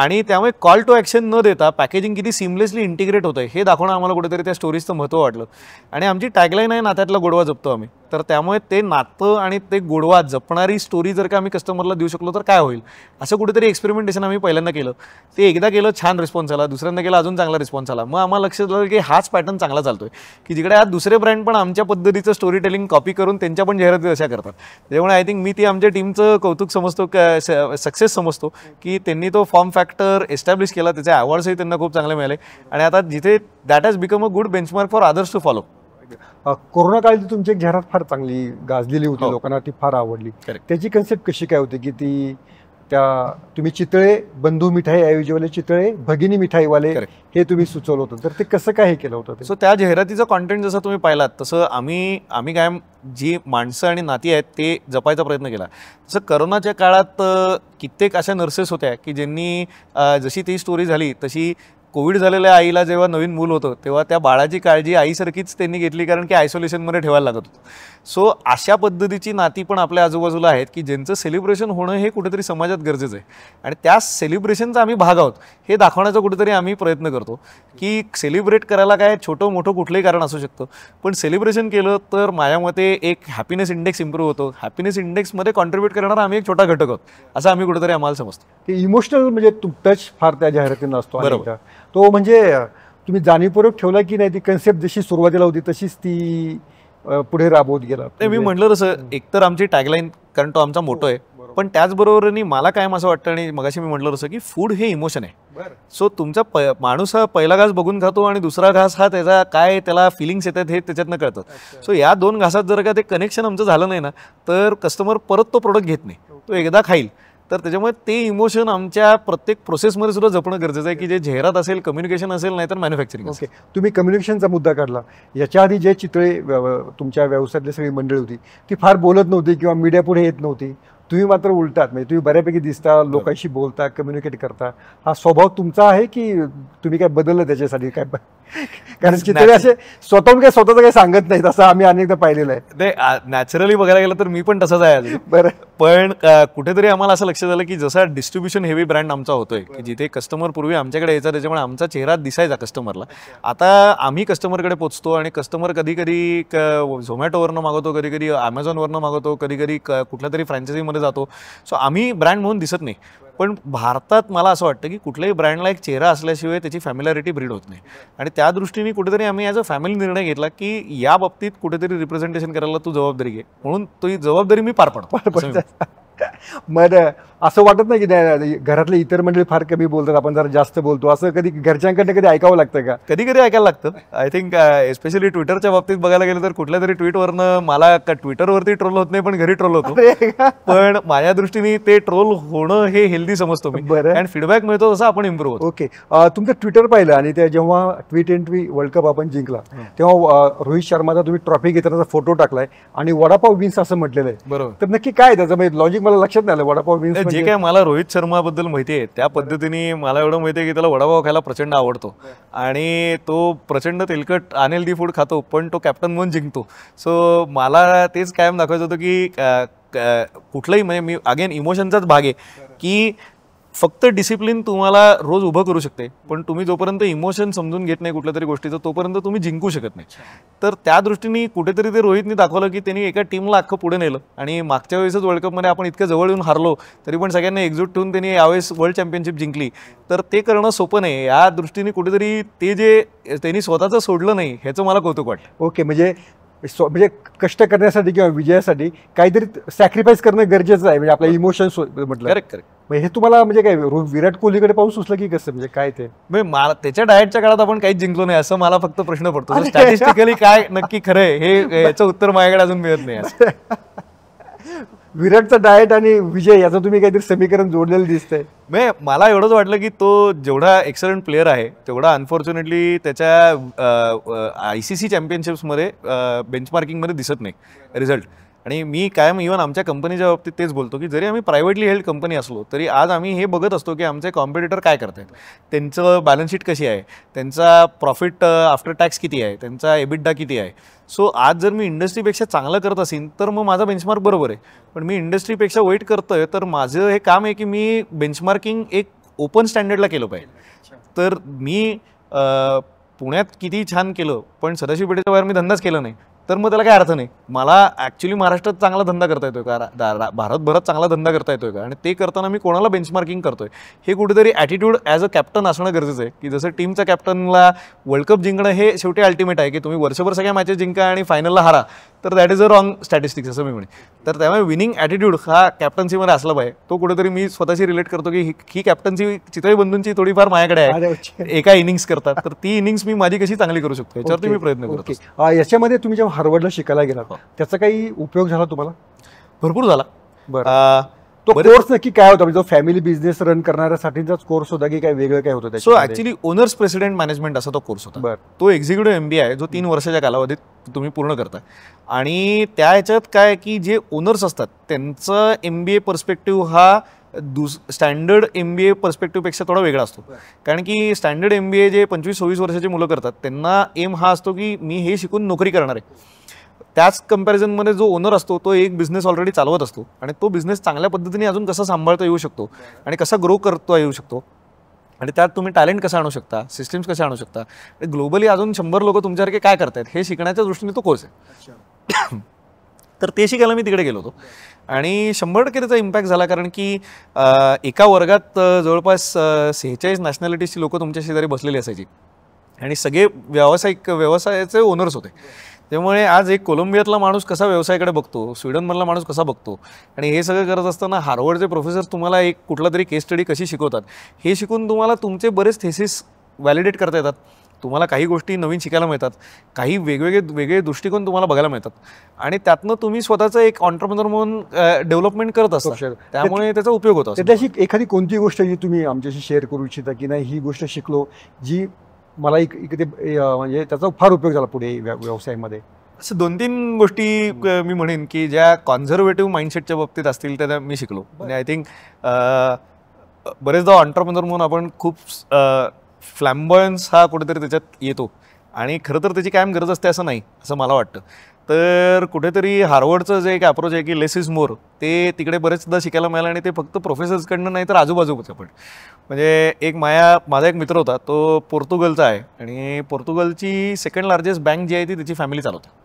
आणि त्यामुळे कॉल टू ॲक्शन न देता पॅकेजिंग किती सिमलेसली इंटिग्रेट होतं आहे हे दाखवणं आम्हाला कुठेतरी त्या स्टोरीजचं महत्त्व वाटलं आणि आमची टॅगलाईन आहे नात्यातला गोडवा जपतो आम्ही तर त्यामुळे ते नातं आणि ते गोडवा जपणारी स्टोरी जर का आम्ही कस्टमरला देऊ शकलो तर काय होईल असं कुठेतरी एक्सपेरिमेंटेशन आम्ही पहिल्यांदा केलं ते एकदा केलं छान रिस्पॉन्स आला दुसऱ्यांदा केलं अजून चांगला रिस्पॉन्स आला मग आम्हाला लक्षात आलं की हाच पॅटर्न चांगला चालतो आहे की जिकडे आज दुसरे ब्रँड पण आमच्या पद्धतीचं स्टोरी टेलिंग कॉपी करून त्यांच्या पण जाहिराती अशा करतात त्यामुळे आय थिंक मी ती आमच्या टीमचं कौतुक समजतो सक्सेस समजतो की त्यांनी तो फॉर्म फॅक्टर एस्टॅब्लिश केला त्याचे अवॉर्ड्सही त्यांना खूप चांगले मिळाले आणि आता जिथे that has become a good benchmark for others to follow corona काळात तुमची जाहिरात फार चांगली गाजलेली होती हो. लोकांना ती फार आवडली त्याची कन्सेप्ट कशी काय होती की ती त्या तुम्ही चितळे बंधू मिठाई ऐवजीवाले चितळे भगिनी मिठाईवाले हे तुम्ही सुचवलं होतं तर ते कसं काय केलं होतं सो त्या जाहिरातीचा कॉन्टेंट जसं तुम्ही पाहिलात तसं आम्ही आम्ही काय जी माणसं आणि नाती आहेत ते जपायचा प्रयत्न केला तसं करोनाच्या काळात कित्येक अशा नर्सेस होत्या की ज्यांनी जशी ती स्टोरी झाली तशी कोविड झालेल्या आईला जेव्हा नवीन मूल होतं तेव्हा त्या बाळाची काळजी आईसारखीच त्यांनी घेतली कारण की आयसोलेशनमध्ये ठेवायला लागत होतं सो अशा पद्धतीची नाती पण आपल्या आजूबाजूला आहेत की ज्यांचं सेलिब्रेशन होणं हे कुठेतरी समाजात गरजेचं आहे आणि त्या सेलिब्रेशनचा आम्ही भाग आहोत हे दाखवण्याचा कुठेतरी आम्ही प्रयत्न करतो की सेलिब्रेट करायला काय छोटं मोठं कुठलंही कारण असू शकतं पण सेलिब्रेशन केलं तर माझ्या मते एक हॅपीनेस इंडेक्स इम्प्रूव्ह होतो हॅपीनेस इंडेक्समध्ये कॉन्ट्रीब्यूट करणारा आम्ही एक छोटा घटक आहोत असं आम्ही कुठेतरी आम्हाला समजतो की इमोशनल म्हणजे टच फार त्या जाहिरातींना असतो बरोबर तो म्हणजे तुम्ही जाणीवपूर्वक ठेवला की नाही ती कन्सेप्ट जशी सुरुवातीला होती तशीच ती पुढे राबवत गेला मी म्हटलं म्हणजे तसं एकतर आमची टॅगलाईन कारण तो आमचा मोठो आहे हो, पण त्याचबरोबर मला कायम असं वाटतं आणि मगाशी मी म्हटलं तसं की फूड हे इमोशन आहे सो तुमचा प माणूस हा पहिला घास बघून खातो आणि दुसरा घास हा त्याचा काय त्याला फिलिंग्स येतात हे त्याच्यातनं कळतात सो या दोन घासात जर का ते कनेक्शन आमचं झालं नाही ना तर कस्टमर परत तो प्रोडक्ट घेत नाही हो. तो एकदा खाईल तर त्याच्यामुळे ते इमोशन आमच्या प्रत्येक प्रोसेसमध्ये सुद्धा जपणं गरजेचं आहे की जे जाहिरात असेल कम्युनिकेशन असेल नाही तर मॅन्युफॅक्चरिंग ओके तुम्ही कम्युनिकेशनचा मुद्दा काढला याच्या आधी जे चितळे तुमच्या व्यवसायातली सगळी मंडळी होती ती फार बोलत नव्हती किंवा मीडिया पुढे येत नव्हती तुम्ही मात्र उलटात म्हणजे तुम्ही बऱ्यापैकी दिसता लोकांशी बोलता कम्युनिकेट करता हा स्वभाव तुमचा आहे की तुम्ही काय बदललं त्याच्यासाठी काय कारण की असे स्वतःहून काही स्वतःच काही सांगत नाहीत असं आम्ही अनेकदा पाहिलेलं आहे ते नॅचरली बघायला गेलं तर मी पण तसंच आहे बरं पण कुठेतरी आम्हाला असं लक्षात आलं की जसा डिस्ट्रीब्युशन हेवी ब्रँड आमचा होतोय की जिथे कस्टमर पूर्वी आमच्याकडे यायचा त्याच्यामुळे आमचा चेहरा दिसायचा कस्टमरला आता आम्ही कस्टमरकडे पोचतो आणि कस्टमर कधी कधी झोमॅटोवरनं मागवतो कधी कधी अमेझॉनवरनं मागवतो कधी कधी कुठल्या तरी फ्रँचायझीमध्ये जातो सो आम्ही ब्रँड म्हणून दिसत नाही पण भारतात मला असं वाटतं की कुठल्याही ब्रँडला एक चेहरा असल्याशिवाय त्याची फॅमिलॅरिटी ब्रीड होत नाही आणि त्या दृष्टीने कुठेतरी आम्ही ॲज अ फॅमिली निर्णय घेतला की या बाबतीत कुठेतरी रिप्रेझेंटेशन करायला तू जबाबदारी घे म्हणून ती जबाबदारी मी पार पाडतो मग असं वाटत नाही की नाही घरातले इतर मंडळी फार कमी बोलतात आपण जरा जास्त बोलतो असं कधी घरच्यांकडनं कधी ऐकावं लागतं का कधी कधी ऐकायला लागतं आय थिंक एस्पेशली ट्विटरच्या बाबतीत बघायला गेलं तर कुठल्या तरी ट्विटवरनं मला ट्विटरवरती ट्रोल होत नाही पण घरी ट्रोल होतो पण माझ्या दृष्टीने ते ट्रोल होणं हे हेल्दी समजतो मी बरं आणि फीडबॅक मिळतो तसं आपण इम्प्रूव्ह ओके तुमचं ट्विटर पाहिलं आणि ते जेव्हा एन वर्ल्ड कप आपण जिंकला तेव्हा रोहित शर्माचा तुम्ही ट्रॉफी घेतानाचा फोटो टाकलाय आणि वडापाव विन्स असं म्हटलेलं आहे बरोबर तर नक्की काय त्याचं लॉजिक म्हणजे मला लक्षात नाही आलं वडापाव मीन्स जे म्हणजे- काय मला रोहित बद्दल माहिती आहे त्या पद्धतीने मला एवढं माहिती आहे की त्याला वडापाव खायला प्रचंड आवडतो आणि तो प्रचंड तेलकट अनिल दी फूड खातो पण तो कॅप्टन म्हणून जिंकतो सो मला तेच कायम दाखवायचं होतं की कुठलंही म्हणजे मी अगेन इमोशनचाच भाग आहे की फक्त डिसिप्लिन तुम्हाला रोज उभं करू शकते पण तुम्ही जोपर्यंत इमोशन समजून घेत नाही कुठल्या तरी गोष्टीचं तोपर्यंत तुम्ही जिंकू शकत नाही तर त्या दृष्टीने कुठेतरी ते रोहितनी दाखवलं की त्यांनी एका टीमला अख्खं पुढे नेलं आणि मागच्या वेळेसच वर्ल्ड कपमध्ये आपण इतक्या जवळ येऊन हरलो तरी पण सगळ्यांना एकजूट ठेवून त्यांनी यावेळेस वर्ल्ड चॅम्पियनशिप जिंकली तर ते करणं सोपं नाही या दृष्टीने कुठेतरी ते जे त्यांनी स्वतःचं सोडलं नाही ह्याचं मला कौतुक वाटतं ओके म्हणजे म्हणजे कष्ट करण्यासाठी किंवा विजयासाठी काहीतरी सॅक्रिफाईस करणं गरजेचं आहे म्हणजे आपल्या इमोशन्स म्हटलं करेक्ट करेक्ट हे तुम्हाला म्हणजे काय विराट कोहलीकडे पाऊस सुचलं की कसं म्हणजे काय ते म्हणजे त्याच्या डायटच्या काळात आपण काहीच जिंकलो नाही असं मला फक्त प्रश्न पडतो स्टॅटिस्टिकली काय नक्की खरं आहे हे याचं उत्तर माझ्याकडे अजून मिळत नाही <laughs> विराटचा डायट आणि विजय याचं तुम्ही काहीतरी समीकरण जोडलेलं दिसतंय म्हणजे मला एवढंच वाटलं की तो जेवढा एक्सलंट प्लेअर आहे तेवढा अनफॉर्च्युनेटली त्याच्या आय सी सी चॅम्पियनशिप्समध्ये बेंचमार्किंगमध्ये दिसत नाही रिझल्ट आणि मी कायम इव्हन आमच्या कंपनीच्या बाबतीत तेच बोलतो की जरी आम्ही प्रायव्हेटली हेल्ड कंपनी असलो तरी आज आम्ही हे बघत असतो की आमचे कॉम्पिटिटर काय करत आहेत त्यांचं बॅलन्स शीट कशी आहे त्यांचा प्रॉफिट आफ्टर टॅक्स किती आहे त्यांचा एबिड्डा किती आहे सो आज जर मी इंडस्ट्रीपेक्षा चांगलं करत असेल तर मग माझा बेंचमार्क बरोबर आहे पण मी इंडस्ट्रीपेक्षा वेट करतो आहे तर माझं हे काम आहे की मी बेंचमार्किंग एक ओपन स्टँडर्डला केलं पाहिजे तर मी पुण्यात किती छान केलं पण सदाशिव बाहेर मी धंदाच केला नाही तर मग त्याला काय अर्थ नाही मला ॲक्च्युली महाराष्ट्रात चांगला धंदा करता येतोय का भारतभरात चांगला धंदा करता येतोय का आणि ते करताना मी कोणाला बेंचमार्किंग करतोय हे कुठेतरी ॲटिट्यूड ॲज अ कॅप्टन असणं गरजेचं आहे की जसं टीमच्या कॅप्टनला वर्ल्ड कप जिंकणं हे शेवटी अल्टिमेट आहे की तुम्ही वर्षभर सगळ्या मॅचेस जिंका आणि फायनलला हारा तर that is a wrong statistics असं मी म्हणे तर त्यामुळे विनिंग ॲटिट्यूड हा कॅप्टन्सीमध्ये असला पाहिजे तो कुठेतरी मी स्वतःशी रिलेट करतो की ही कॅप्टन्सी चितळी बंधूंची थोडीफार माझ्याकडे आहे एका इनिंग्स करतात तर ती इनिंग्स मी माझी कशी चांगली करू शकतो याच्यावरती मी प्रयत्न करतो याच्यामध्ये तुम्ही जेव्हा हार्वर्डला शिकायला गेला हो. त्याचा काही उपयोग झाला तुम्हाला भरपूर झाला बरं तो कोर्स नक्की काय होता म्हणजे फॅमिली बिझनेस रन करणाऱ्यासाठीचाच कोर्स होता की काय वेगळं काय होतं so actually owners president management असा तो कोर्स होता बरं तो एक्झिक्युटिव्ह एम बी आहे जो तीन वर्षाच्या कालावधीत तुम्ही पूर्ण करता आणि त्या ह्याच्यात काय की जे ओनर्स असतात त्यांचं एम बी ए पर्स्पेक्टिव्ह हा दुस स्टँडर्ड एम बी ए पर्स्पेक्टिव्हपेक्षा थोडा वेगळा असतो कारण की स्टँडर्ड एम बी ए जे पंचवीस सव्वीस वर्षाचे मुलं करतात त्यांना एम हा असतो की मी हे शिकून नोकरी करणार आहे त्याच कंपॅरिझनमध्ये जो ओनर असतो तो एक बिझनेस ऑलरेडी चालवत असतो आणि तो बिझनेस चांगल्या पद्धतीने अजून कसा सांभाळता येऊ शकतो आणि कसा ग्रो करता येऊ शकतो आणि त्यात तुम्ही टॅलेंट कसं आणू शकता सिस्टीम्स कसे आणू शकता ग्लोबली अजून शंभर लोक तुमच्यासारखे काय करतायत हे शिकण्याच्या दृष्टीने तो कोर्स आहे तर ते शिकायला मी तिकडे गेलो होतो आणि शंभर टक्के त्याचा इम्पॅक्ट झाला कारण की एका वर्गात जवळपास सेहेचाळीस नॅशनॅलिटीजची लोकं तुमच्या शेजारी बसलेली असायची आणि सगळे व्यावसायिक व्यवसायाचे ओनर्स होते त्यामुळे आज एक कोलंबियातला माणूस कसा व्यवसायाकडे बघतो स्वीडनमधला माणूस कसा बघतो आणि हे सगळं करत असताना हार्वर्डचे प्रोफेसर तुम्हाला एक कुठला तरी केस स्टडी कशी शिकवतात हे शिकून तुम्हाला तुमचे बरेच थेसिस व्हॅलिडेट करता येतात तुम्हाला काही गोष्टी नवीन शिकायला मिळतात काही वेगवेगळे वेगळे दृष्टिकोन तुम्हाला बघायला मिळतात आणि त्यातनं तुम्ही स्वतःचं एक ऑन्टरप्रनर म्हणून डेव्हलपमेंट करत असता त्यामुळे त्याचा उपयोग होतो त्याच्याशी एखादी कोणती गोष्ट जी तुम्ही आमच्याशी शेअर करू इच्छिता की नाही ही गोष्ट शिकलो जी मला एक इकडे म्हणजे त्याचा फार उपयोग झाला पुढे व्यवसायामध्ये असं दोन तीन गोष्टी मी म्हणेन की ज्या कॉन्झर्वेटिव्ह माइंडसेटच्या बाबतीत असतील त्या मी शिकलो म्हणजे आय थिंक बरेचदा ऑन्टरप्रनर म्हणून आपण खूप फ्लॅम्बॉयन्स हा कुठेतरी त्याच्यात येतो आणि खरं तर त्याची कायम गरज असते असं नाही असं मला वाटतं तर कुठेतरी हार्वर्डचं जे एक अप्रोच आहे की लेस इज मोर ते तिकडे बरेचदा शिकायला मिळालं आणि ते फक्त प्रोफेसर्सकडनं नाही तर आजूबाजूचं पण म्हणजे एक माया माझा एक मित्र होता तो पोर्तुगलचा आहे आणि पोर्तुगलची सेकंड लार्जेस्ट बँक जी आहे ती त्याची फॅमिली चालवते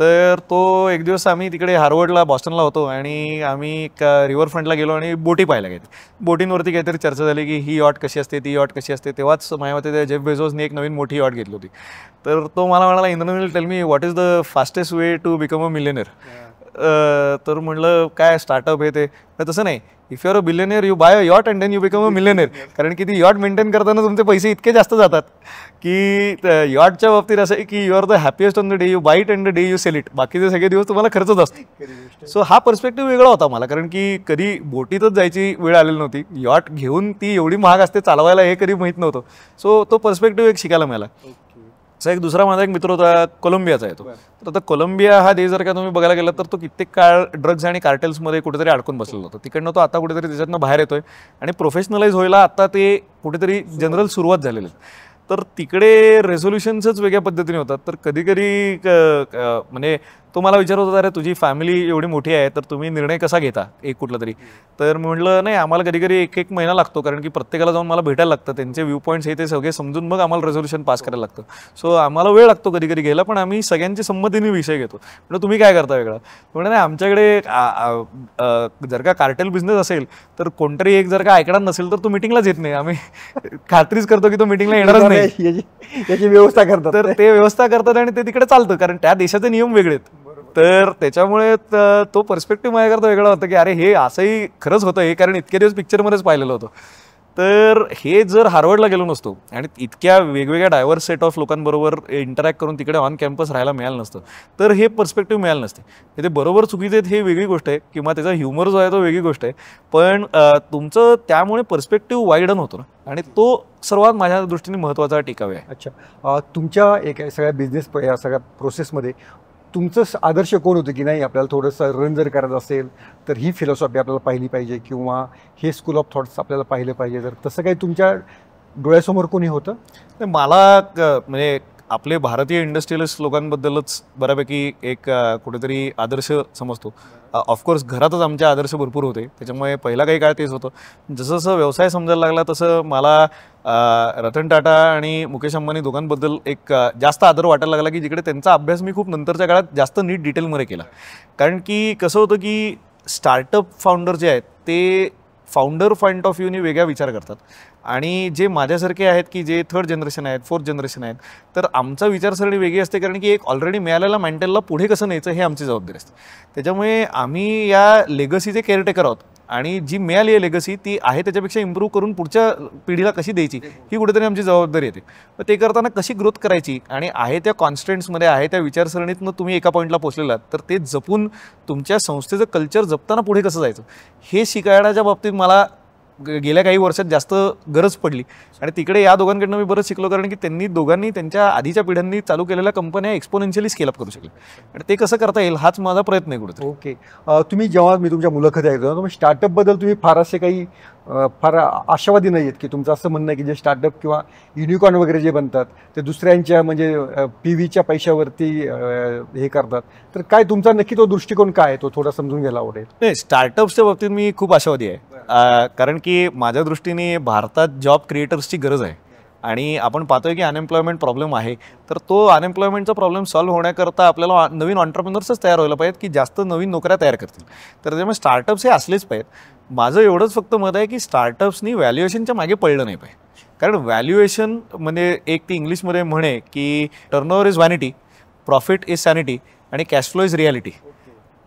तर तो एक दिवस आम्ही तिकडे हार्वर्डला बॉस्टनला होतो आणि आम्ही रिव्हर फ्रंटला गेलो आणि बोटी पाहायला गेलो बोटींवरती काहीतरी चर्चा झाली की ही यॉट कशी असते ती यॉट कशी असते तेव्हाच माझ्या मते जेफ बेझोसने एक नवीन मोठी यॉट घेतली होती तर तो मला म्हणाला Indraneel tell me what is the fastest way to become a millionaire तर म्हणलं काय स्टार्टअप हे ते तसं नाही if you're a billionaire you buy a yacht and then you become a millionaire कारण की ती यॉट मेंटेन करताना तुमचे पैसे इतके जास्त जातात की यॉटच्या बाबतीत असं आहे की you are the happiest on the day you buy it and the day you sell it बाकीचे सगळे दिवस तुम्हाला खर्चच असतो सो हा पर्स्पेक्टिव्ह वेगळा होता मला कारण की कधी बोटीतच जायची वेळ आलेली नव्हती यॉट घेऊन ती एवढी महाग असते चालवायला हे कधी माहीत नव्हतं सो तो पर्स्पेक्टिव्ह एक शिकायला मिळाला असा एक दुसरा माझा एक मित्र होता कोलंबियाचा येतो तर आता कोलंबिया हा देश जर का तुम्ही बघायला गेला तर तो कित्येक काळ ड्रग्ज आणि कार्टेल्समध्ये कुठेतरी अडकून बसलेला होता तिकडनं तो आता कुठेतरी त्याच्यातनं बाहेर येतोय आणि प्रोफेशनलाइज व्हायला आता ते कुठेतरी जनरल सुरुवात झालेली तर तिकडे रेझोल्युशन्सच वेगळ्या पद्धतीने होतात तर कधीकधी म्हणजे तो मला विचारत होता अरे तुझी फॅमिली एवढी मोठी आहे तर तुम्ही निर्णय कसा घेता एक कुठला तरी तर म्हटलं नाही आम्हाला कधी कधी एक एक महिना लागतो कारण की प्रत्येकाला जाऊन मला भेटायला लागतं त्यांचे व्ह्यू पॉईंट्स हे ते सगळे समजून मग आम्हाला रेझोल्युशन पास करायला लागतं सो आम्हाला वेळ लागतो कधी कधी घ्यायला पण आम्ही सगळ्यांची संमतीने विषय घेतो म्हणजे तुम्ही काय करता वेगळा म्हणजे नाही आमच्याकडे जर का कार्टेल बिझनेस असेल तर कोणतरी एक जर का ऐकणार नसेल तर तो मिटिंगलाच येत नाही आम्ही <laughs> खात्रीच करतो की तो मिटिंगला येणारच नाही याची व्यवस्था करतात तर ते व्यवस्था करतात आणि ते तिकडे चालतं कारण त्या देशाचे नियम वेगळे आहेत तर त्याच्यामुळे तो पर्स्पेक्टिव्ह माझ्याकरता वेगळा होता की अरे हे असंही खरंच होतं हे कारण इतके दिवस पिक्चरमध्येच पाहिलेलं होतं तर हे जर हार्वर्डला गेलो नसतो आणि इतक्या वेगवेगळ्या डायव्हर्स सेट ऑफ लोकांबरोबर इंटरॅक्ट करून तिकडे ऑन कॅम्पस राहायला मिळालं नसतं तर हे पर्स्पेक्टिव्ह मिळालं नसते ते बरोबर चुकीचे हे वेगळी गोष्ट आहे किंवा त्याचा ह्युमर जो आहे तो वेगळी गोष्ट आहे पण तुमचं त्यामुळे पर्स्पेक्टिव्ह वाईडन होतो ना आणि तो सर्वात माझ्या दृष्टीने महत्त्वाचा टिकावे आहे अच्छा तुमच्या एक सगळ्या बिझनेस या सगळ्या प्रोसेसमध्ये तुमचं आदर्श कोण होतं की नाही आपल्याला थोडंसं रन जर करायचं असेल तर ही फिलॉसॉफी आपल्याला पाहिली पाहिजे किंवा हे स्कूल ऑफ थॉट्स आपल्याला पाहिलं पाहिजे जर तसं काही तुमच्या डोळ्यासमोर कोणी होतं तर मला म्हणजे आपले भारतीय इंडस्ट्रियलिस्ट लोकांबद्दलच बऱ्यापैकी एक कुठेतरी आदर्श समजतो ऑफकोर्स घरातच आमचे आदर्श भरपूर होते त्याच्यामुळे पहिला काही काळ तेच होतं जसं जसं व्यवसाय समजायला लागला तसं मला रतन टाटा आणि मुकेश अंबानी दोघांबद्दल एक जास्त आदर वाटायला लागला की जिकडे त्यांचा अभ्यास मी खूप नंतरच्या काळात जास्त नीट डिटेलमध्ये केला कारण की कसं होतं की स्टार्टअप फाउंडर जे आहेत ते फाउंडर पॉईंट ऑफ व्ह्यूने वेगळा विचार करतात आणि जे माझ्यासारखे आहेत की जे थर्ड जनरेशन आहेत फोर्थ जनरेशन आहेत तर आमचा विचारसरणी वेगळी असते कारण की एक ऑलरेडी मिळालेला मेंटलला पुढे कसं न्यायचं हे आमची जबाबदारी असते त्याच्यामुळे आम्ही या लेगसीचे केअरटेकर आहोत आणि जी मिळाली आहे लेगसी ती आहे त्याच्यापेक्षा इम्प्रूव्ह करून पुढच्या पिढीला कशी द्यायची ही कुठेतरी आमची जबाबदारी येते मग ते करताना कशी ग्रोथ करायची आणि आहे त्या कॉन्स्टंट्समध्ये आहे त्या विचारसरणीतनं तुम्ही एका पॉईंटला पोचलेलात तर ते जपून तुमच्या संस्थेचं कल्चर जपताना पुढे कसं जायचं हे शिकायच्या बाबतीत मला गेल्या काही वर्षात जास्त गरज पडली आणि तिकडे या दोघांकडनं मी बरंच शिकलो कारण की त्यांनी दोघांनी त्यांच्या आधीच्या पिढ्यांनी चालू केलेल्या कंपन्या एक्सपोनेन्शियली अप करू शकले आणि ते कसं करता येईल हाच माझा प्रयत्न आहे कुठे ओके तुम्ही जेव्हा मी तुमच्या मुलाखत ऐकतो तुम्ही स्टार्टअपबद्दल तुम्ही फार असे काही फार आशावादी नाही आहेत की तुमचं असं म्हणणं आहे की जे स्टार्टअप किंवा युनिकॉर्न वगैरे जे बनतात ते दुसऱ्यांच्या म्हणजे पी व्हीच्या पैशावरती हे करतात तर काय तुमचा नक्की तो दृष्टिकोन काय आहे तो थोडा समजून घ्यायला आवडेल नाही स्टार्टअप्सच्या बाबतीत मी खूप आशावादी आहे कारण की माझ्या दृष्टीने भारतात जॉब क्रिएटर्सची गरज आहे आणि आपण पाहतोय की अनएम्प्लॉयमेंट प्रॉब्लेम आहे तर तो अनएम्प्लॉयमेंटचा प्रॉब्लेम सॉल्व्ह होण्याकरता आपल्याला नवीन ऑन्टरप्रिनर्सच तयार व्हायला पाहिजेत की जास्त नवीन नोकऱ्या तयार करतील तर त्यामुळे स्टार्टअप्स हे असलेच पाहिजेत माझं एवढंच फक्त मत आहे की स्टार्टअप्सनी व्हॅल्युएशनच्या मागे पडलं नाही पाहिजे कारण व्हॅल्युएशन म्हणजे एक ती इंग्लिशमध्ये म्हणे की turnover is vanity profit is sanity आणि कॅश फ्लो इज रियालिटी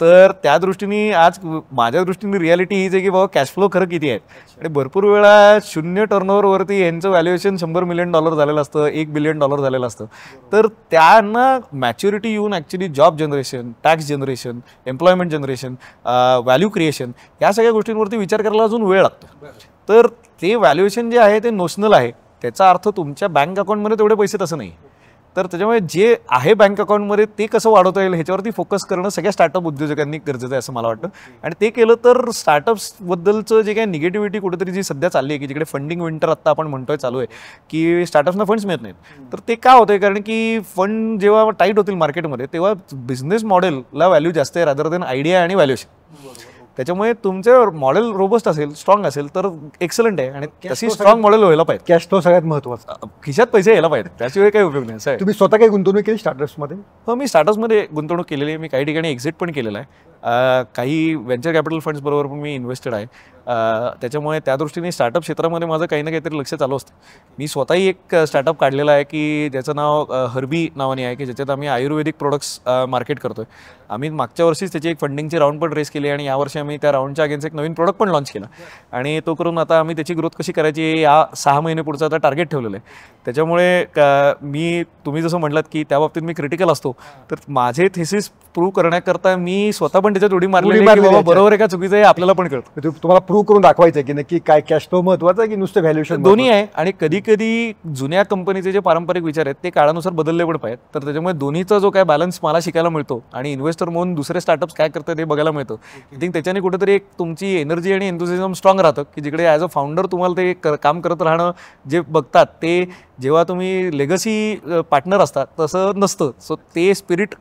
तर त्या दृष्टीने आज माझ्या दृष्टीने रियालिटी हीच आहे की बाबा कॅश फ्लो खरं किती आहे आणि भरपूर वेळा शून्य टर्नओव्हरवरती यांचं व्हॅल्युएशन शंभर मिलियन डॉलर झालेलं असतं एक बिलियन डॉलर झालेलं असतं तर त्यांना मॅच्युरिटी येऊन actually job generation tax generation employment generation value creation या सगळ्या गोष्टींवरती विचार करायला अजून वेळ लागतो तर ते व्हॅल्युएशन जे आहे ते नोशनल आहे त्याचा अर्थ तुमच्या बँक अकाउंटमध्ये तेवढे पैसे तसं नाही तर त्याच्यामुळे जे आहे बँक अकाउंटमध्ये ते कसं वाढवता येईल ह्याच्यावरती फोकस करणं सगळ्या स्टार्टअप उद्योजकांनी गरजेचं आहे असं मला वाटतं आणि ते केलं तर स्टार्टअप्सबद्दलचं जे काही निगेटिव्हिटी कुठेतरी जी सध्या चालली आहे की जिकडे फंडिंग विंटर आत्ता आपण म्हणतोय चालू आहे की स्टार्टअप्सना फंड्स मिळत नाहीत तर ते का होतंय आहे कारण की फंड जेव्हा टाईट होतील मार्केटमध्ये तेव्हा बिझनेस मॉडेलला व्हॅल्यू जास्त आहे रादर देन आयडिया आणि व्हॅल्युएशन त्याच्यामुळे तुमचं मॉडेल रोबस्ट असेल स्ट्रॉंग असेल तर एक्सलंट आहे आणि स्ट्रॉंग मॉडेल व्हायला पाहिजे कॅश तो सगळ्यात महत्वाचा खिशात पैसे यायला पाहिजे त्याशिवाय काही उपयोग नाही तुम्ही स्वतः काही गुंतवणूक केली स्टार्टअप्समध्ये हो मी स्टार्टअप्समध्ये गुंतवणूक केलेली आहे मी काही ठिकाणी एक्झिट पण केलेला आहे काही व्हेंचर कॅपिटल फंड्स बरोबर पण मी इन्व्हेस्टेड आहे त्याच्यामुळे त्या दृष्टीने स्टार्टअप क्षेत्रामध्ये माझं काही ना काहीतरी लक्ष चालू असतं मी स्वतःही एक स्टार्टअप काढलेला आहे की ज्याचं नाव हर्बी नावाने आहे की ज्याच्यात आम्ही आयुर्वेदिक प्रोडक्ट्स मार्केट करतो आहे आम्ही मागच्या वर्षीच त्याची एक फंडिंगची राऊंड पण रेस केली आणि यावर्षी आम्ही त्या राऊंडच्या अगेन्स्ट एक नवीन प्रोडक्ट पण लॉन्च केला आणि तो करून आता आम्ही त्याची ग्रोथ कशी करायची या सहा महिने पुढचं आता टार्गेट ठेवलेलं आहे त्याच्यामुळे मी तुम्ही जसं म्हटलात की त्या बाबतीत मी क्रिटिकल असतो तर माझे थेसिस प्रूव्ह करण्याकरता मी स्वतः पण त्याच्यात उडी मारली बरोबर आहे का चुकीचं आहे आपल्याला पण कळत म्हणजे तुम्हाला प्रूव्ह करून दाखवायचं की नक्की काय कॅश फ्लो महत्वाचा की नुसतं व्हॅल्युएशन दोन्ही आहे आणि कधी कधी जुन्या कंपनीचे जे पारंपरिक विचार आहेत ते काळानुसार बदलले पण पाहिजेत तर त्याच्यामुळे दोन्हीचा जो काय बॅलन्स मला शिकायला मिळतो आणि इन्व्हेस्टर म्हणून दुसरे स्टार्टअप्स काय करतात ते बघायला मिळतं आय थिंक त्याच्याने कुठेतरी एक तुमची एनर्जी आणि एन्थुसिझम स्ट्रॉंग राहतं की जिकडे ॲज अ फाउंडर तुम्हाला ते काम करत राहणं जे बघतात ते जेव्हा तुम्ही लेगसी पार्टनर असतात तसं नसतं सो ते स्पिरिट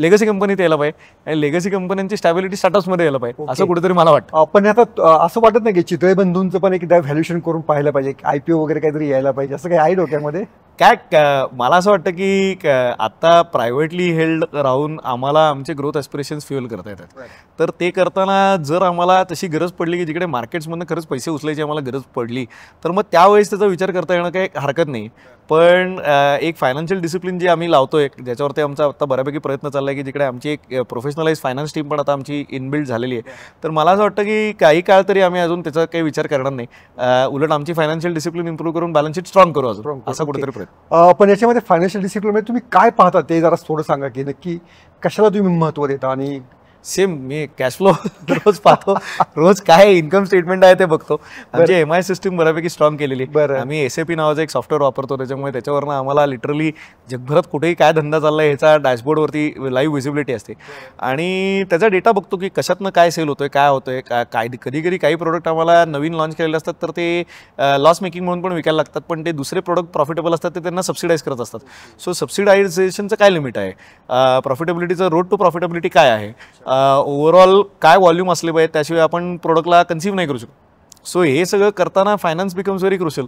लेगसी कंपनीत यायला पाहिजे आणि लेगसी कंपन्यांची स्टॅबिलिटी मध्ये यायला पाहिजे असं कुठेतरी मला वाटतं पण आता असं वाटत नाही की चित्रे बंधूंचं पण एकदा व्हॅल्युएशन करून पाहिलं पाहिजे आयपीओ वगैरे काहीतरी यायला पाहिजे असं काही आहे डोक्यामध्ये काय मला असं वाटतं की आता प्रायव्हेटली हेल्ड राहून आम्हाला आमचे ग्रोथ एस्पिरेशन्स फ्युअल करता येतात तर ते करताना जर आम्हाला तशी गरज पडली की जिकडे मार्केट्समधनं खरंच पैसे उचलायची आम्हाला गरज पडली तर मग त्यावेळेस त्याचा विचार करता येणं काही हरकत नाही पण एक फायनान्शियल डिसिप्लिन जी आम्ही लावतो आहे ज्याच्यावरती आमचा आत्ता बऱ्यापैकी प्रयत्न चालला आहे की जिकडे आमची एक प्रोफेशनलाइज फायनान्स टीम पण आता आमची इनबिल्ड झालेली आहे तर मला असं वाटतं की काही काळ तरी आम्ही अजून त्याचा काही विचार करणार नाही उलट आमची फायनान्शियल डिसिप्लिन इम्प्रूव्ह करून बॅलन्स शीट स्ट्रॉंग करू अजून असा कुठेतरी प्रयत्न पण याच्यामध्ये फायनान्शियल डिसिप्लिन म्हणजे तुम्ही काय पाहता ते जरा थोडं सांगा की नक्की कशाला तुम्ही महत्त्व देता आणि सेम मी कॅश फ्लो <laughs> रोज पाहतो रोज काय इन्कम स्टेटमेंट आहे ते बघतो आमची एम आय सिस्टीम बऱ्यापैकी स्ट्रॉंग केलेली बरं आम्ही एस एपी नावाचं एक सॉफ्टवेअर वापरतो त्याच्यामुळे त्याच्यावरनं आम्हाला लिटरली जगभरात कुठेही काय धंदा चालला आहे ह्याचा डॅशबोर्डवरती लाईव्ह विजिबिलिटी असते आणि त्याचा डेटा बघतो की कशातनं काय सेल होतोय काय होतोय काय काय कधी कधी काही प्रोडक्ट आम्हाला नवीन लॉन्च केलेले असतात तर ते लॉस मेकिंग म्हणून पण विकायला लागतात पण ते दुसरे प्रोडक्ट प्रॉफिटेबल असतात ते त्यांना सबसिडाईज करत असतात सो सबसिडायझेशनचं काय लिमिट आहे प्रॉफिटेबिलिटीचं रोड टू प्रॉफिटेबिलिटी काय आहे ओव्हरऑल काय व्हॉल्यूम असले पाहिजे त्याशिवाय आपण प्रोडक्टला कन्सिव्ह नाही करू शकतो सो हे सगळं करताना फायनान्स बिकम्स व्हेरी क्रुशल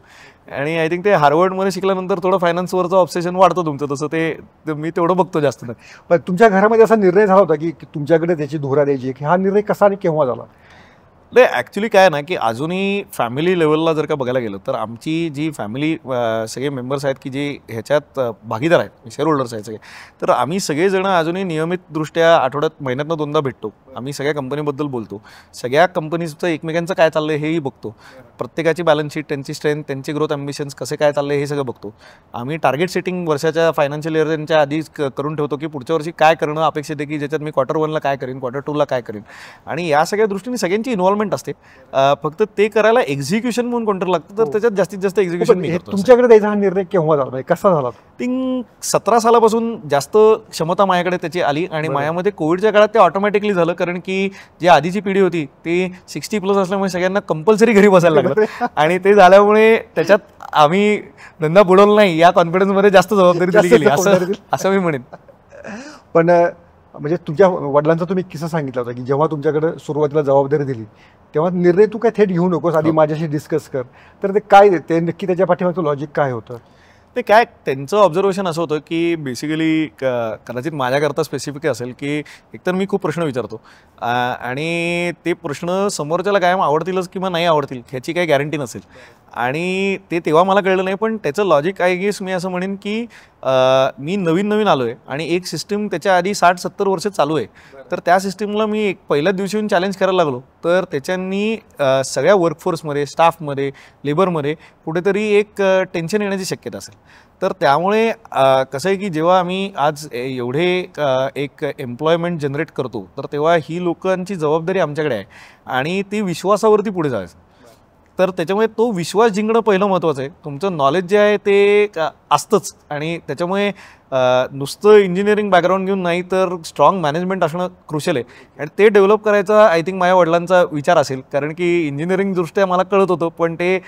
आणि आय थिंक ते हार्वर्डमध्ये शिकल्यानंतर थोडं फायनान्सवरचं ऑब्सेशन वाढतं तुमचं तसं ते मी तेवढं बघतो जास्त नाही पण तुमच्या घरामध्ये असा निर्णय झाला होता की तुमच्याकडे त्याची धोरा द्यायची की हा निर्णय कसा आणि केव्हा झाला नाही ॲक्च्युली काय ना की अजूनही फॅमिली लेवलला जर का बघायला गेलं तर आमची जी फॅमिली सगळे मेंबर्स आहेत की जे ह्याच्यात भागीदार आहेत शेअर म्हणजे होल्डर्स आहेत सगळे तर आम्ही सगळेजणं अजूनही नियमितदृष्ट्या आठवड्यात महिन्यातनं दोनदा भेटतो आम्ही सगळ्या कंपनीबद्दल बोलतो सगळ्या कंपनीचं एकमेकांचं काय चाललं आहे हेही बघतो प्रत्येकाची बॅलन्स शीट त्यांची स्ट्रेंथ त्यांची ग्रोथ ॲम्बिशन्स कसे काय चालले हे सगळं बघतो आम्ही टार्गेट सेटिंग वर्षाच्या फायनान्शियल इयर त्यांच्या आधीच करून ठेवतो की पुढच्या वर्षी काय करणं अपेक्षित आहे की ज्याच्यात मी क्वार्टर वनला काय करीन क्वार्टर टूला काय करीन आणि या सगळ्या दृष्टीने सगळ्यांची इन्व्हॉल्व इन्व्हॉल्वमेंट असते फक्त ते करायला एक्झिक्युशन म्हणून कोणतं लागतं तर हो. त्याच्यात जास्तीत जास्त एक्झिक्युशन हो, तुमच्याकडे द्यायचा हा निर्णय केव्हा झाला म्हणजे कसा झाला तिंग सतरा सालापासून जास्त क्षमता माझ्याकडे त्याची आली आणि माझ्यामध्ये कोविडच्या काळात ते ऑटोमॅटिकली झालं कारण की जी आधीची पिढी होती ती सिक्स्टी प्लस असल्यामुळे सगळ्यांना कंपल्सरी घरी बसायला लागलं <laughs> आणि ते झाल्यामुळे त्याच्यात आम्ही धंदा बुडवला नाही या कॉन्फिडन्समध्ये जास्त जबाबदारी दिली गेली असं असं मी म्हणेन पण म्हणजे तुझ्या वडिलांचा तुम्ही किस्सा सांगितला होता की जेव्हा तुमच्याकडे सुरुवातीला जबाबदारी दिली तेव्हा निर्णय तू काय थेट घेऊ नकोस आधी माझ्याशी डिस्कस कर तर ते काय ते नक्की त्याच्या पाठीमागचं लॉजिक काय होतं ते काय त्यांचं ऑब्झर्वेशन असं होतं की बेसिकली कदाचित माझ्याकरता स्पेसिफिक असेल की एकतर मी खूप प्रश्न विचारतो आणि ते प्रश्न समोरच्याला कायम आवडतीलच किंवा नाही आवडतील ह्याची काही गॅरंटी नसेल आणि ते तेव्हा मला कळलं नाही पण त्याचं लॉजिक आहे गेस मी असं म्हणेन की मी नवीन नवीन आलो आहे आणि एक सिस्टीम त्याच्या आधी साठ सत्तर वर्ष चालू आहे तर त्या सिस्टीमला मी एक पहिल्याच दिवशी येऊन चॅलेंज करायला लागलो तर त्याच्यांनी सगळ्या वर्कफोर्समध्ये स्टाफमध्ये लेबरमध्ये कुठेतरी एक टेन्शन येण्याची शक्यता असेल तर त्यामुळे कसं आहे की जेव्हा आम्ही आज एवढे एक एम्प्लॉयमेंट जनरेट करतो तर तेव्हा ही लोकांची जबाबदारी आमच्याकडे आहे आणि ती विश्वासावरती पुढे जायचं तर त्याच्यामुळे तो विश्वास जिंकणं पहिलं महत्त्वाचं आहे तुमचं नॉलेज जे आहे ते असतंच आणि त्याच्यामुळे नुसतं इंजिनिअरिंग बॅकग्राऊंड घेऊन नाही तर स्ट्रॉंग मॅनेजमेंट असणं क्रुशल आहे आणि ते डेव्हलप करायचा आय थिंक माझ्या वडिलांचा विचार असेल कारण की इंजिनिअरिंगदृष्ट्या मला कळत होतं पण ते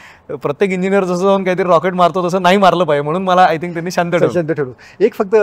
प्रत्येक इंजिनियर जसं जाऊन काहीतरी रॉकेट मारतो तसं नाही मारलं पाहिजे म्हणून मला आय थिंक त्यांनी शांत शांत ठेवलं एक फक्त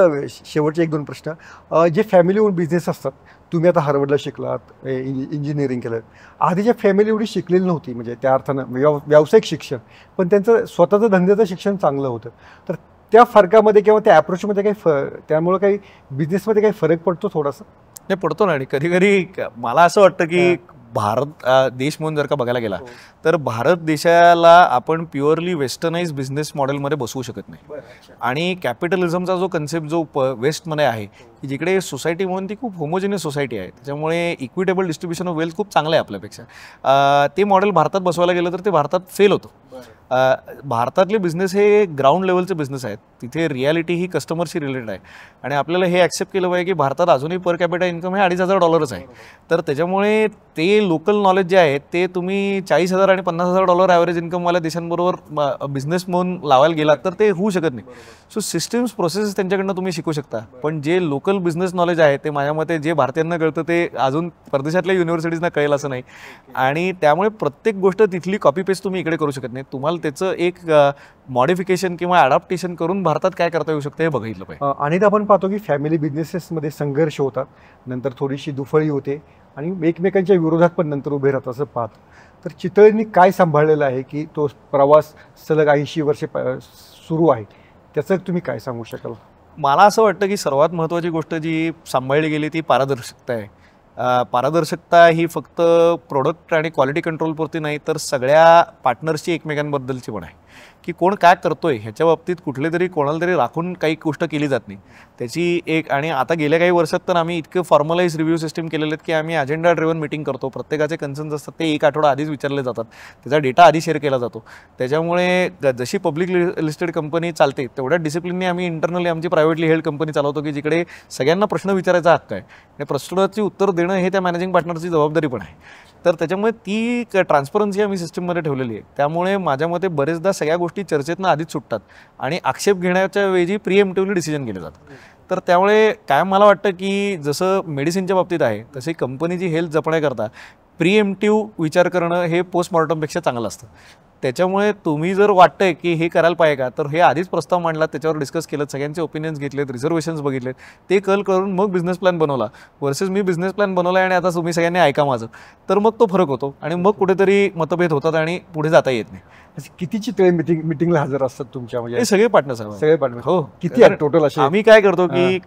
शेवटचे एक दोन प्रश्न जे फॅमिली ओन बिझनेस असतात तुम्ही आता हार्वर्डला शिकलात इंजिनिअरिंग केलं आधीच्या फॅमिली एवढी शिकलेली नव्हती म्हणजे त्या अर्थानं व्यावसायिक शिक्षण पण त्यांचं स्वतःचं धंद्याचं शिक्षण चांगलं होतं तर त्या फरकामध्ये किंवा त्या ॲप्रोचमध्ये काही फ त्यामुळं काही बिझनेसमध्ये काही फरक पडतो थोडासा नाही पडतो ना आणि कधी कधी मला असं वाटतं की भारत देश म्हणून जर का बघायला गेला हो. तर भारत देशाला आपण प्युअरली वेस्टर्नाइज बिझनेस मॉडेलमध्ये बसवू शकत नाही आणि कॅपिटलिझमचा जो कन्सेप्ट जो प वेस्टमध्ये आहे हो. की जिकडे सोसायटी म्हणून ती खूप होमोजिनियस सोसायटी आहे त्याच्यामुळे इक्विटेबल डिस्ट्रीब्युशन ऑफ वेल्थ खूप चांगलं आहे आपल्यापेक्षा ते मॉडेल भारतात बसवायला गेलं तर ते भारतात फेल होतं भारतातले बिझनेस हे ग्राउंड लेवलचे बिझनेस आहेत तिथे रियालिटी ही कस्टमरशी रिलेटेड आहे आणि आपल्याला हे ॲक्सेप्ट केलं पाहिजे की भारतात अजूनही पर कॅपिटा इन्कम हे अडीच हजार डॉलरच आहे तर त्याच्यामुळे ते लोकल नॉलेज जे आहे ते तुम्ही चाळीस हजार आणि पन्नास हजार डॉलर ॲव्हरेज इन्कमवाल्या देशांबरोबर बिझनेस म्हणून लावायला गेलात तर ते होऊ शकत नाही सो सिस्टम्स प्रोसेस त्यांच्याकडनं तुम्ही शिकू शकता पण जे लोकल जनरल बिझनेस नॉलेज आहे ते माझ्या मते जे भारतीयांना कळतं ते अजून परदेशातल्या युनिव्हर्सिटीजना कळेल असं नाही आणि त्यामुळे प्रत्येक गोष्ट तिथली कॉपी पेस्ट तुम्ही इकडे करू शकत नाही तुम्हाला त्याचं एक मॉडिफिकेशन किंवा अडॅप्टेशन करून भारतात काय करता येऊ शकतं हे बघितलं पाहिजे आणि आपण पाहतो की फॅमिली बिझनेसेसमध्ये संघर्ष होतात नंतर थोडीशी दुफळी होते आणि एकमेकांच्या विरोधात पण नंतर उभे राहतात असं पाहत तर चितळींनी काय सांभाळलेलं आहे की तो प्रवास सलग ऐंशी वर्षे सुरू आहे त्याचं तुम्ही काय सांगू शकाल मला असं वाटतं की सर्वात महत्त्वाची गोष्ट जी सांभाळली गेली ती पारदर्शकता आहे पारदर्शकता ही फक्त प्रोडक्ट आणि क्वालिटी कंट्रोलपुरती नाही तर सगळ्या पार्टनर्सची एकमेकांबद्दलची पण आहे की कोण काय करतोय ह्याच्या बाबतीत कुठले तरी कोणाला तरी राखून काही गोष्ट केली जात नाही त्याची एक आणि आता गेल्या काही वर्षात तर आम्ही इतके फॉर्मलाइज रिव्ह्यू सिस्टीम केलेले आहेत की आम्ही अजेंडा ड्रिव्हन मिटिंग करतो प्रत्येकाचे कन्सर्न्स असतात ते एक आठवडा आधीच विचारले जातात त्याचा डेटा आधी शेअर केला जातो त्याच्यामुळे जशी पब्लिक लिस्टेड कंपनी चालते तेवढ्या डिसिप्लिनने आम्ही इंटरनली आमची प्रायव्हेटली हेल्ड कंपनी चालवतो की जिकडे सगळ्यांना प्रश्न विचारायचा हक्क आहे आणि प्रश्नाची उत्तर देणं हे त्या मॅनेजिंग पार्टनरची जबाबदारी पण आहे तर त्याच्यामुळे ती ट्रान्सपरन्सी आम्ही सिस्टीममध्ये ठेवलेली आहे त्यामुळे माझ्या मते बरेचदा सगळ्या गोष्टी चर्चेतनं आधीच सुटतात आणि आक्षेप घेण्याच्या वेळी प्रिएमटिव्हली डिसिजन केले जातात तर त्यामुळे काय मला वाटतं की जसं मेडिसिनच्या बाबतीत आहे तशी कंपनीची हेल्थ जपण्याकरता प्रिएमटिव्ह विचार करणं हे पोस्टमॉर्टमपेक्षा चांगलं असतं त्याच्यामुळे तुम्ही जर वाटतंय की हे करायला पाहिजे का तर हे आधीच प्रस्ताव मांडला त्याच्यावर डिस्कस केलं सगळ्यांचे ओपिनियन्स घेतलेत रिझर्वेशन्स बघितलेत ते कल करून मग बिझनेस प्लॅन बनवला वर्सेस मी बिझनेस प्लॅन बनवला आणि आता तुम्ही सगळ्यांनी ऐका माझं तर मग तो फरक होतो आणि मग कुठेतरी मतभेद होतात आणि पुढे जाता येत नाही असे किती चित्रे मिटिंग मिटिंगला हजर असतात तुमच्या म्हणजे सगळे पार्टनर्स आहेत सगळे पार्टनर हो किती आहेत टोटल असे आम्ही काय करतो की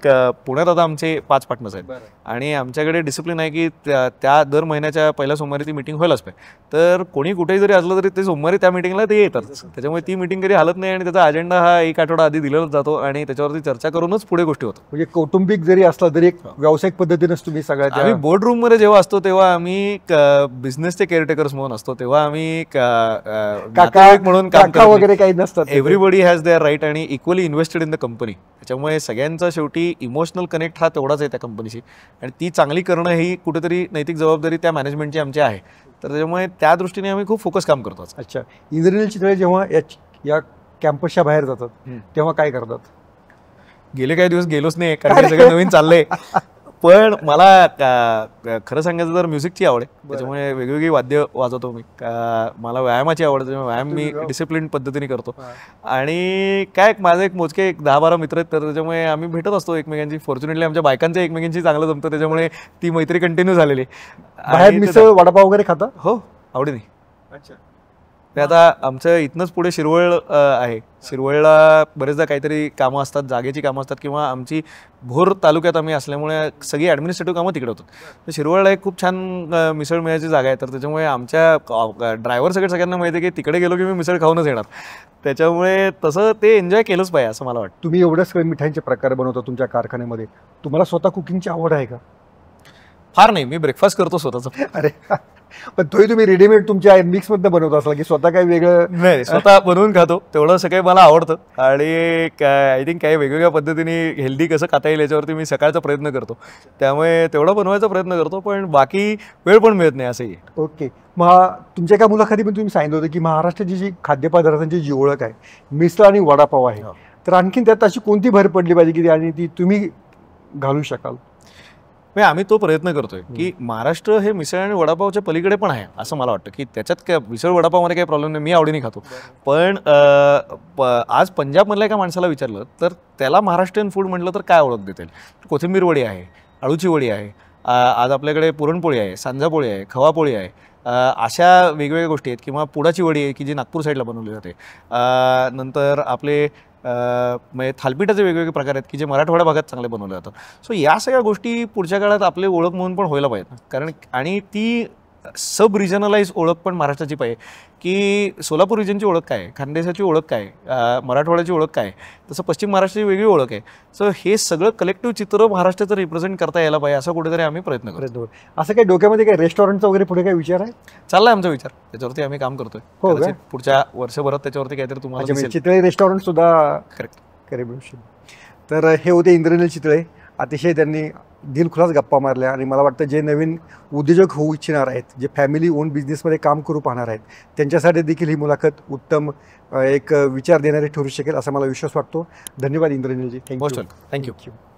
पुण्यात आता आमचे पाच पार्टनर्स आहेत आणि आमच्याकडे डिसिप्लिन आहे की त्या दर महिन्याच्या पहिल्या सोमवारी ती मिटिंग व्हायलाच पाहिजे तर कोणी कुठेही जरी असलं तरी ते सोमवारी त्या मिटिंगला ते येतात त्याच्यामुळे ती मिटिंग कधी हालत नाही आणि त्याचा अजेंडा हा एक आठवडा आधी दिला जातो आणि त्याच्यावरती चर्चा करूनच पुढे गोष्टी होतात म्हणजे कौटुंबिक जरी असला तरी एक हो. व्यावसायिक पद्धतीनेच तुम्ही सगळ्यात आम्ही बोर्ड मध्ये जेव्हा असतो तेव्हा आम्ही बिझनेसचे केअरटेकर्स म्हणून असतो तेव्हा आम्ही नाटक म्हणून काम वगैरे काही नसतात एव्हरीबडी हॅज देअर राईट आणि equally invested in the company त्याच्यामुळे सगळ्यांचा शेवटी इमोशनल कनेक्ट हा तेवढाच आहे त्या कंपनीशी आणि ती चांगली करणं ही कुठेतरी नैतिक जबाबदारी त्या मॅनेजमेंटची आमची आहे तर त्याच्यामुळे त्या दृष्टीने आम्ही खूप फोकस काम करतो अच्छा इंद्रनील चितळे जेव्हा या कॅम्पसच्या बाहेर जातात तेव्हा काय करतात गेले काही दिवस गेलोच नाही कारण सगळं नवीन चाललंय <laughs> पण मला खरं सांगायचं तर म्युझिकची आवड आहे त्याच्यामुळे वेगवेगळी वाद्य वाजवतो मी मला व्यायामाची आवड त्याच्यामुळे व्यायाम मी डिसिप्लिन पद्धतीने करतो आणि काय माझे एक मोजके एक दहा बारा मित्र आहेत तर त्याच्यामुळे आम्ही भेटत असतो एकमेकांची फॉर्च्युनेटली आमच्या बायकांच्या एकमेकांची चांगलं जमतं त्याच्यामुळे ती मैत्री कंटिन्यू झालेली मिसळ वडापाव वगैरे खातात हो नाही अच्छा ते आता आमचं इथनंच पुढे शिरवळ आहे शिरवळला बरेचदा काहीतरी कामं असतात जागेची कामं असतात किंवा आमची भोर तालुक्यात आम्ही असल्यामुळे सगळी ॲडमिनिस्ट्रेटिव्ह कामं तिकडे होतात तर शिरवळला एक खूप छान मिसळ मिळायची जागा आहे तर त्याच्यामुळे आमच्या ड्रायव्हर सगळ्या सगळ्यांना माहिती आहे की तिकडे गेलो की मी मिसळ खाऊनच येणार त्याच्यामुळे तसं ते एन्जॉय केलंच पाहिजे असं मला वाटतं तुम्ही एवढ्या सगळ्या मिठाईचे प्रकार बनवता तुमच्या कारखान्यामध्ये तुम्हाला स्वतः कुकिंगची आवड आहे का फार नाही मी ब्रेकफास्ट करतो स्वतःचा अरे पण तोही तुम्ही रेडीमेड तुमच्या मिक्स बनवत असला की स्वतः काही वेगळं नाही स्वतः बनवून खातो तेवढं सगळं मला आवडतं आणि काय आय थिंक काही वेगवेगळ्या पद्धतीने हेल्दी कसं खाता येईल याच्यावरती मी सकाळचा प्रयत्न करतो त्यामुळे तेवढं बनवायचा प्रयत्न करतो पण बाकी वेळ पण मिळत नाही असंही ओके मग तुमच्या काय मुलाखती पण तुम्ही सांगितलं होतं की महाराष्ट्राची जी खाद्यपदार्थांची जी ओळख आहे मिसळ आणि वडापाव आहे हो. तर आणखीन त्यात अशी कोणती भर पडली पाहिजे की आणि ती तुम्ही घालू शकाल म्हणजे आम्ही तो प्रयत्न करतोय की महाराष्ट्र हे मिसळ आणि वडापावच्या पलीकडे पण आहे असं मला वाटतं की त्याच्यात काय मिसळ वडापावमध्ये काही प्रॉब्लेम नाही मी आवडीने खातो पण आज पंजाबमधल्या एका माणसाला विचारलं तर त्याला महाराष्ट्रीयन फूड म्हटलं तर काय ओळख देतील कोथिंबीर वडी आहे अळूची वडी आहे आज आपल्याकडे पुरणपोळी आहे सांजापोळी आहे खवापोळी आहे अशा वेगवेगळ्या गोष्टी आहेत किंवा पुडाची वडी आहे की जी नागपूर साईडला बनवली जाते नंतर आपले म्हणजे थालपीठाचे वेगवेगळे प्रकार आहेत की जे मराठवाडा भागात चांगले बनवले जातात सो या सगळ्या गोष्टी पुढच्या काळात आपले ओळख म्हणून पण व्हायला पाहिजेत कारण आणि ती सब रिजनलाइज ओळख पण महाराष्ट्राची पाहिजे की सोलापूर रिजनची ओळख काय खानदेशाची ओळख काय मराठवाड्याची ओळख काय तसं पश्चिम महाराष्ट्राची वेगळी ओळख आहे सो हे सगळं कलेक्टिव्ह चित्र महाराष्ट्राचं रिप्रेझेंट करता यायला पाहिजे असं कुठेतरी आम्ही प्रयत्न करतो असं काही डोक्यामध्ये काही रेस्टॉरंटचा वगैरे पुढे काही विचार आहे चाललाय आमचा विचार त्याच्यावरती आम्ही काम करतोय हो पुढच्या वर्षभरात त्याच्यावरती काहीतरी तुम्हाला म्हणजे चितळे रेस्टॉरंट सुद्धा करेक्ट करेक्ट तर हे होते इंद्रनील चितळे अतिशय त्यांनी दिलखुलास गप्पा मारल्या आणि मला वाटतं जे नवीन उद्योजक होऊ इच्छिणार आहेत जे फॅमिली ओन बिझनेसमध्ये काम करू पाहणार आहेत त्यांच्यासाठी देखील ही मुलाखत उत्तम एक विचार देणारी ठरू शकेल असा मला विश्वास वाटतो धन्यवाद इंद्रनीलजी थँक्यू थँक्यू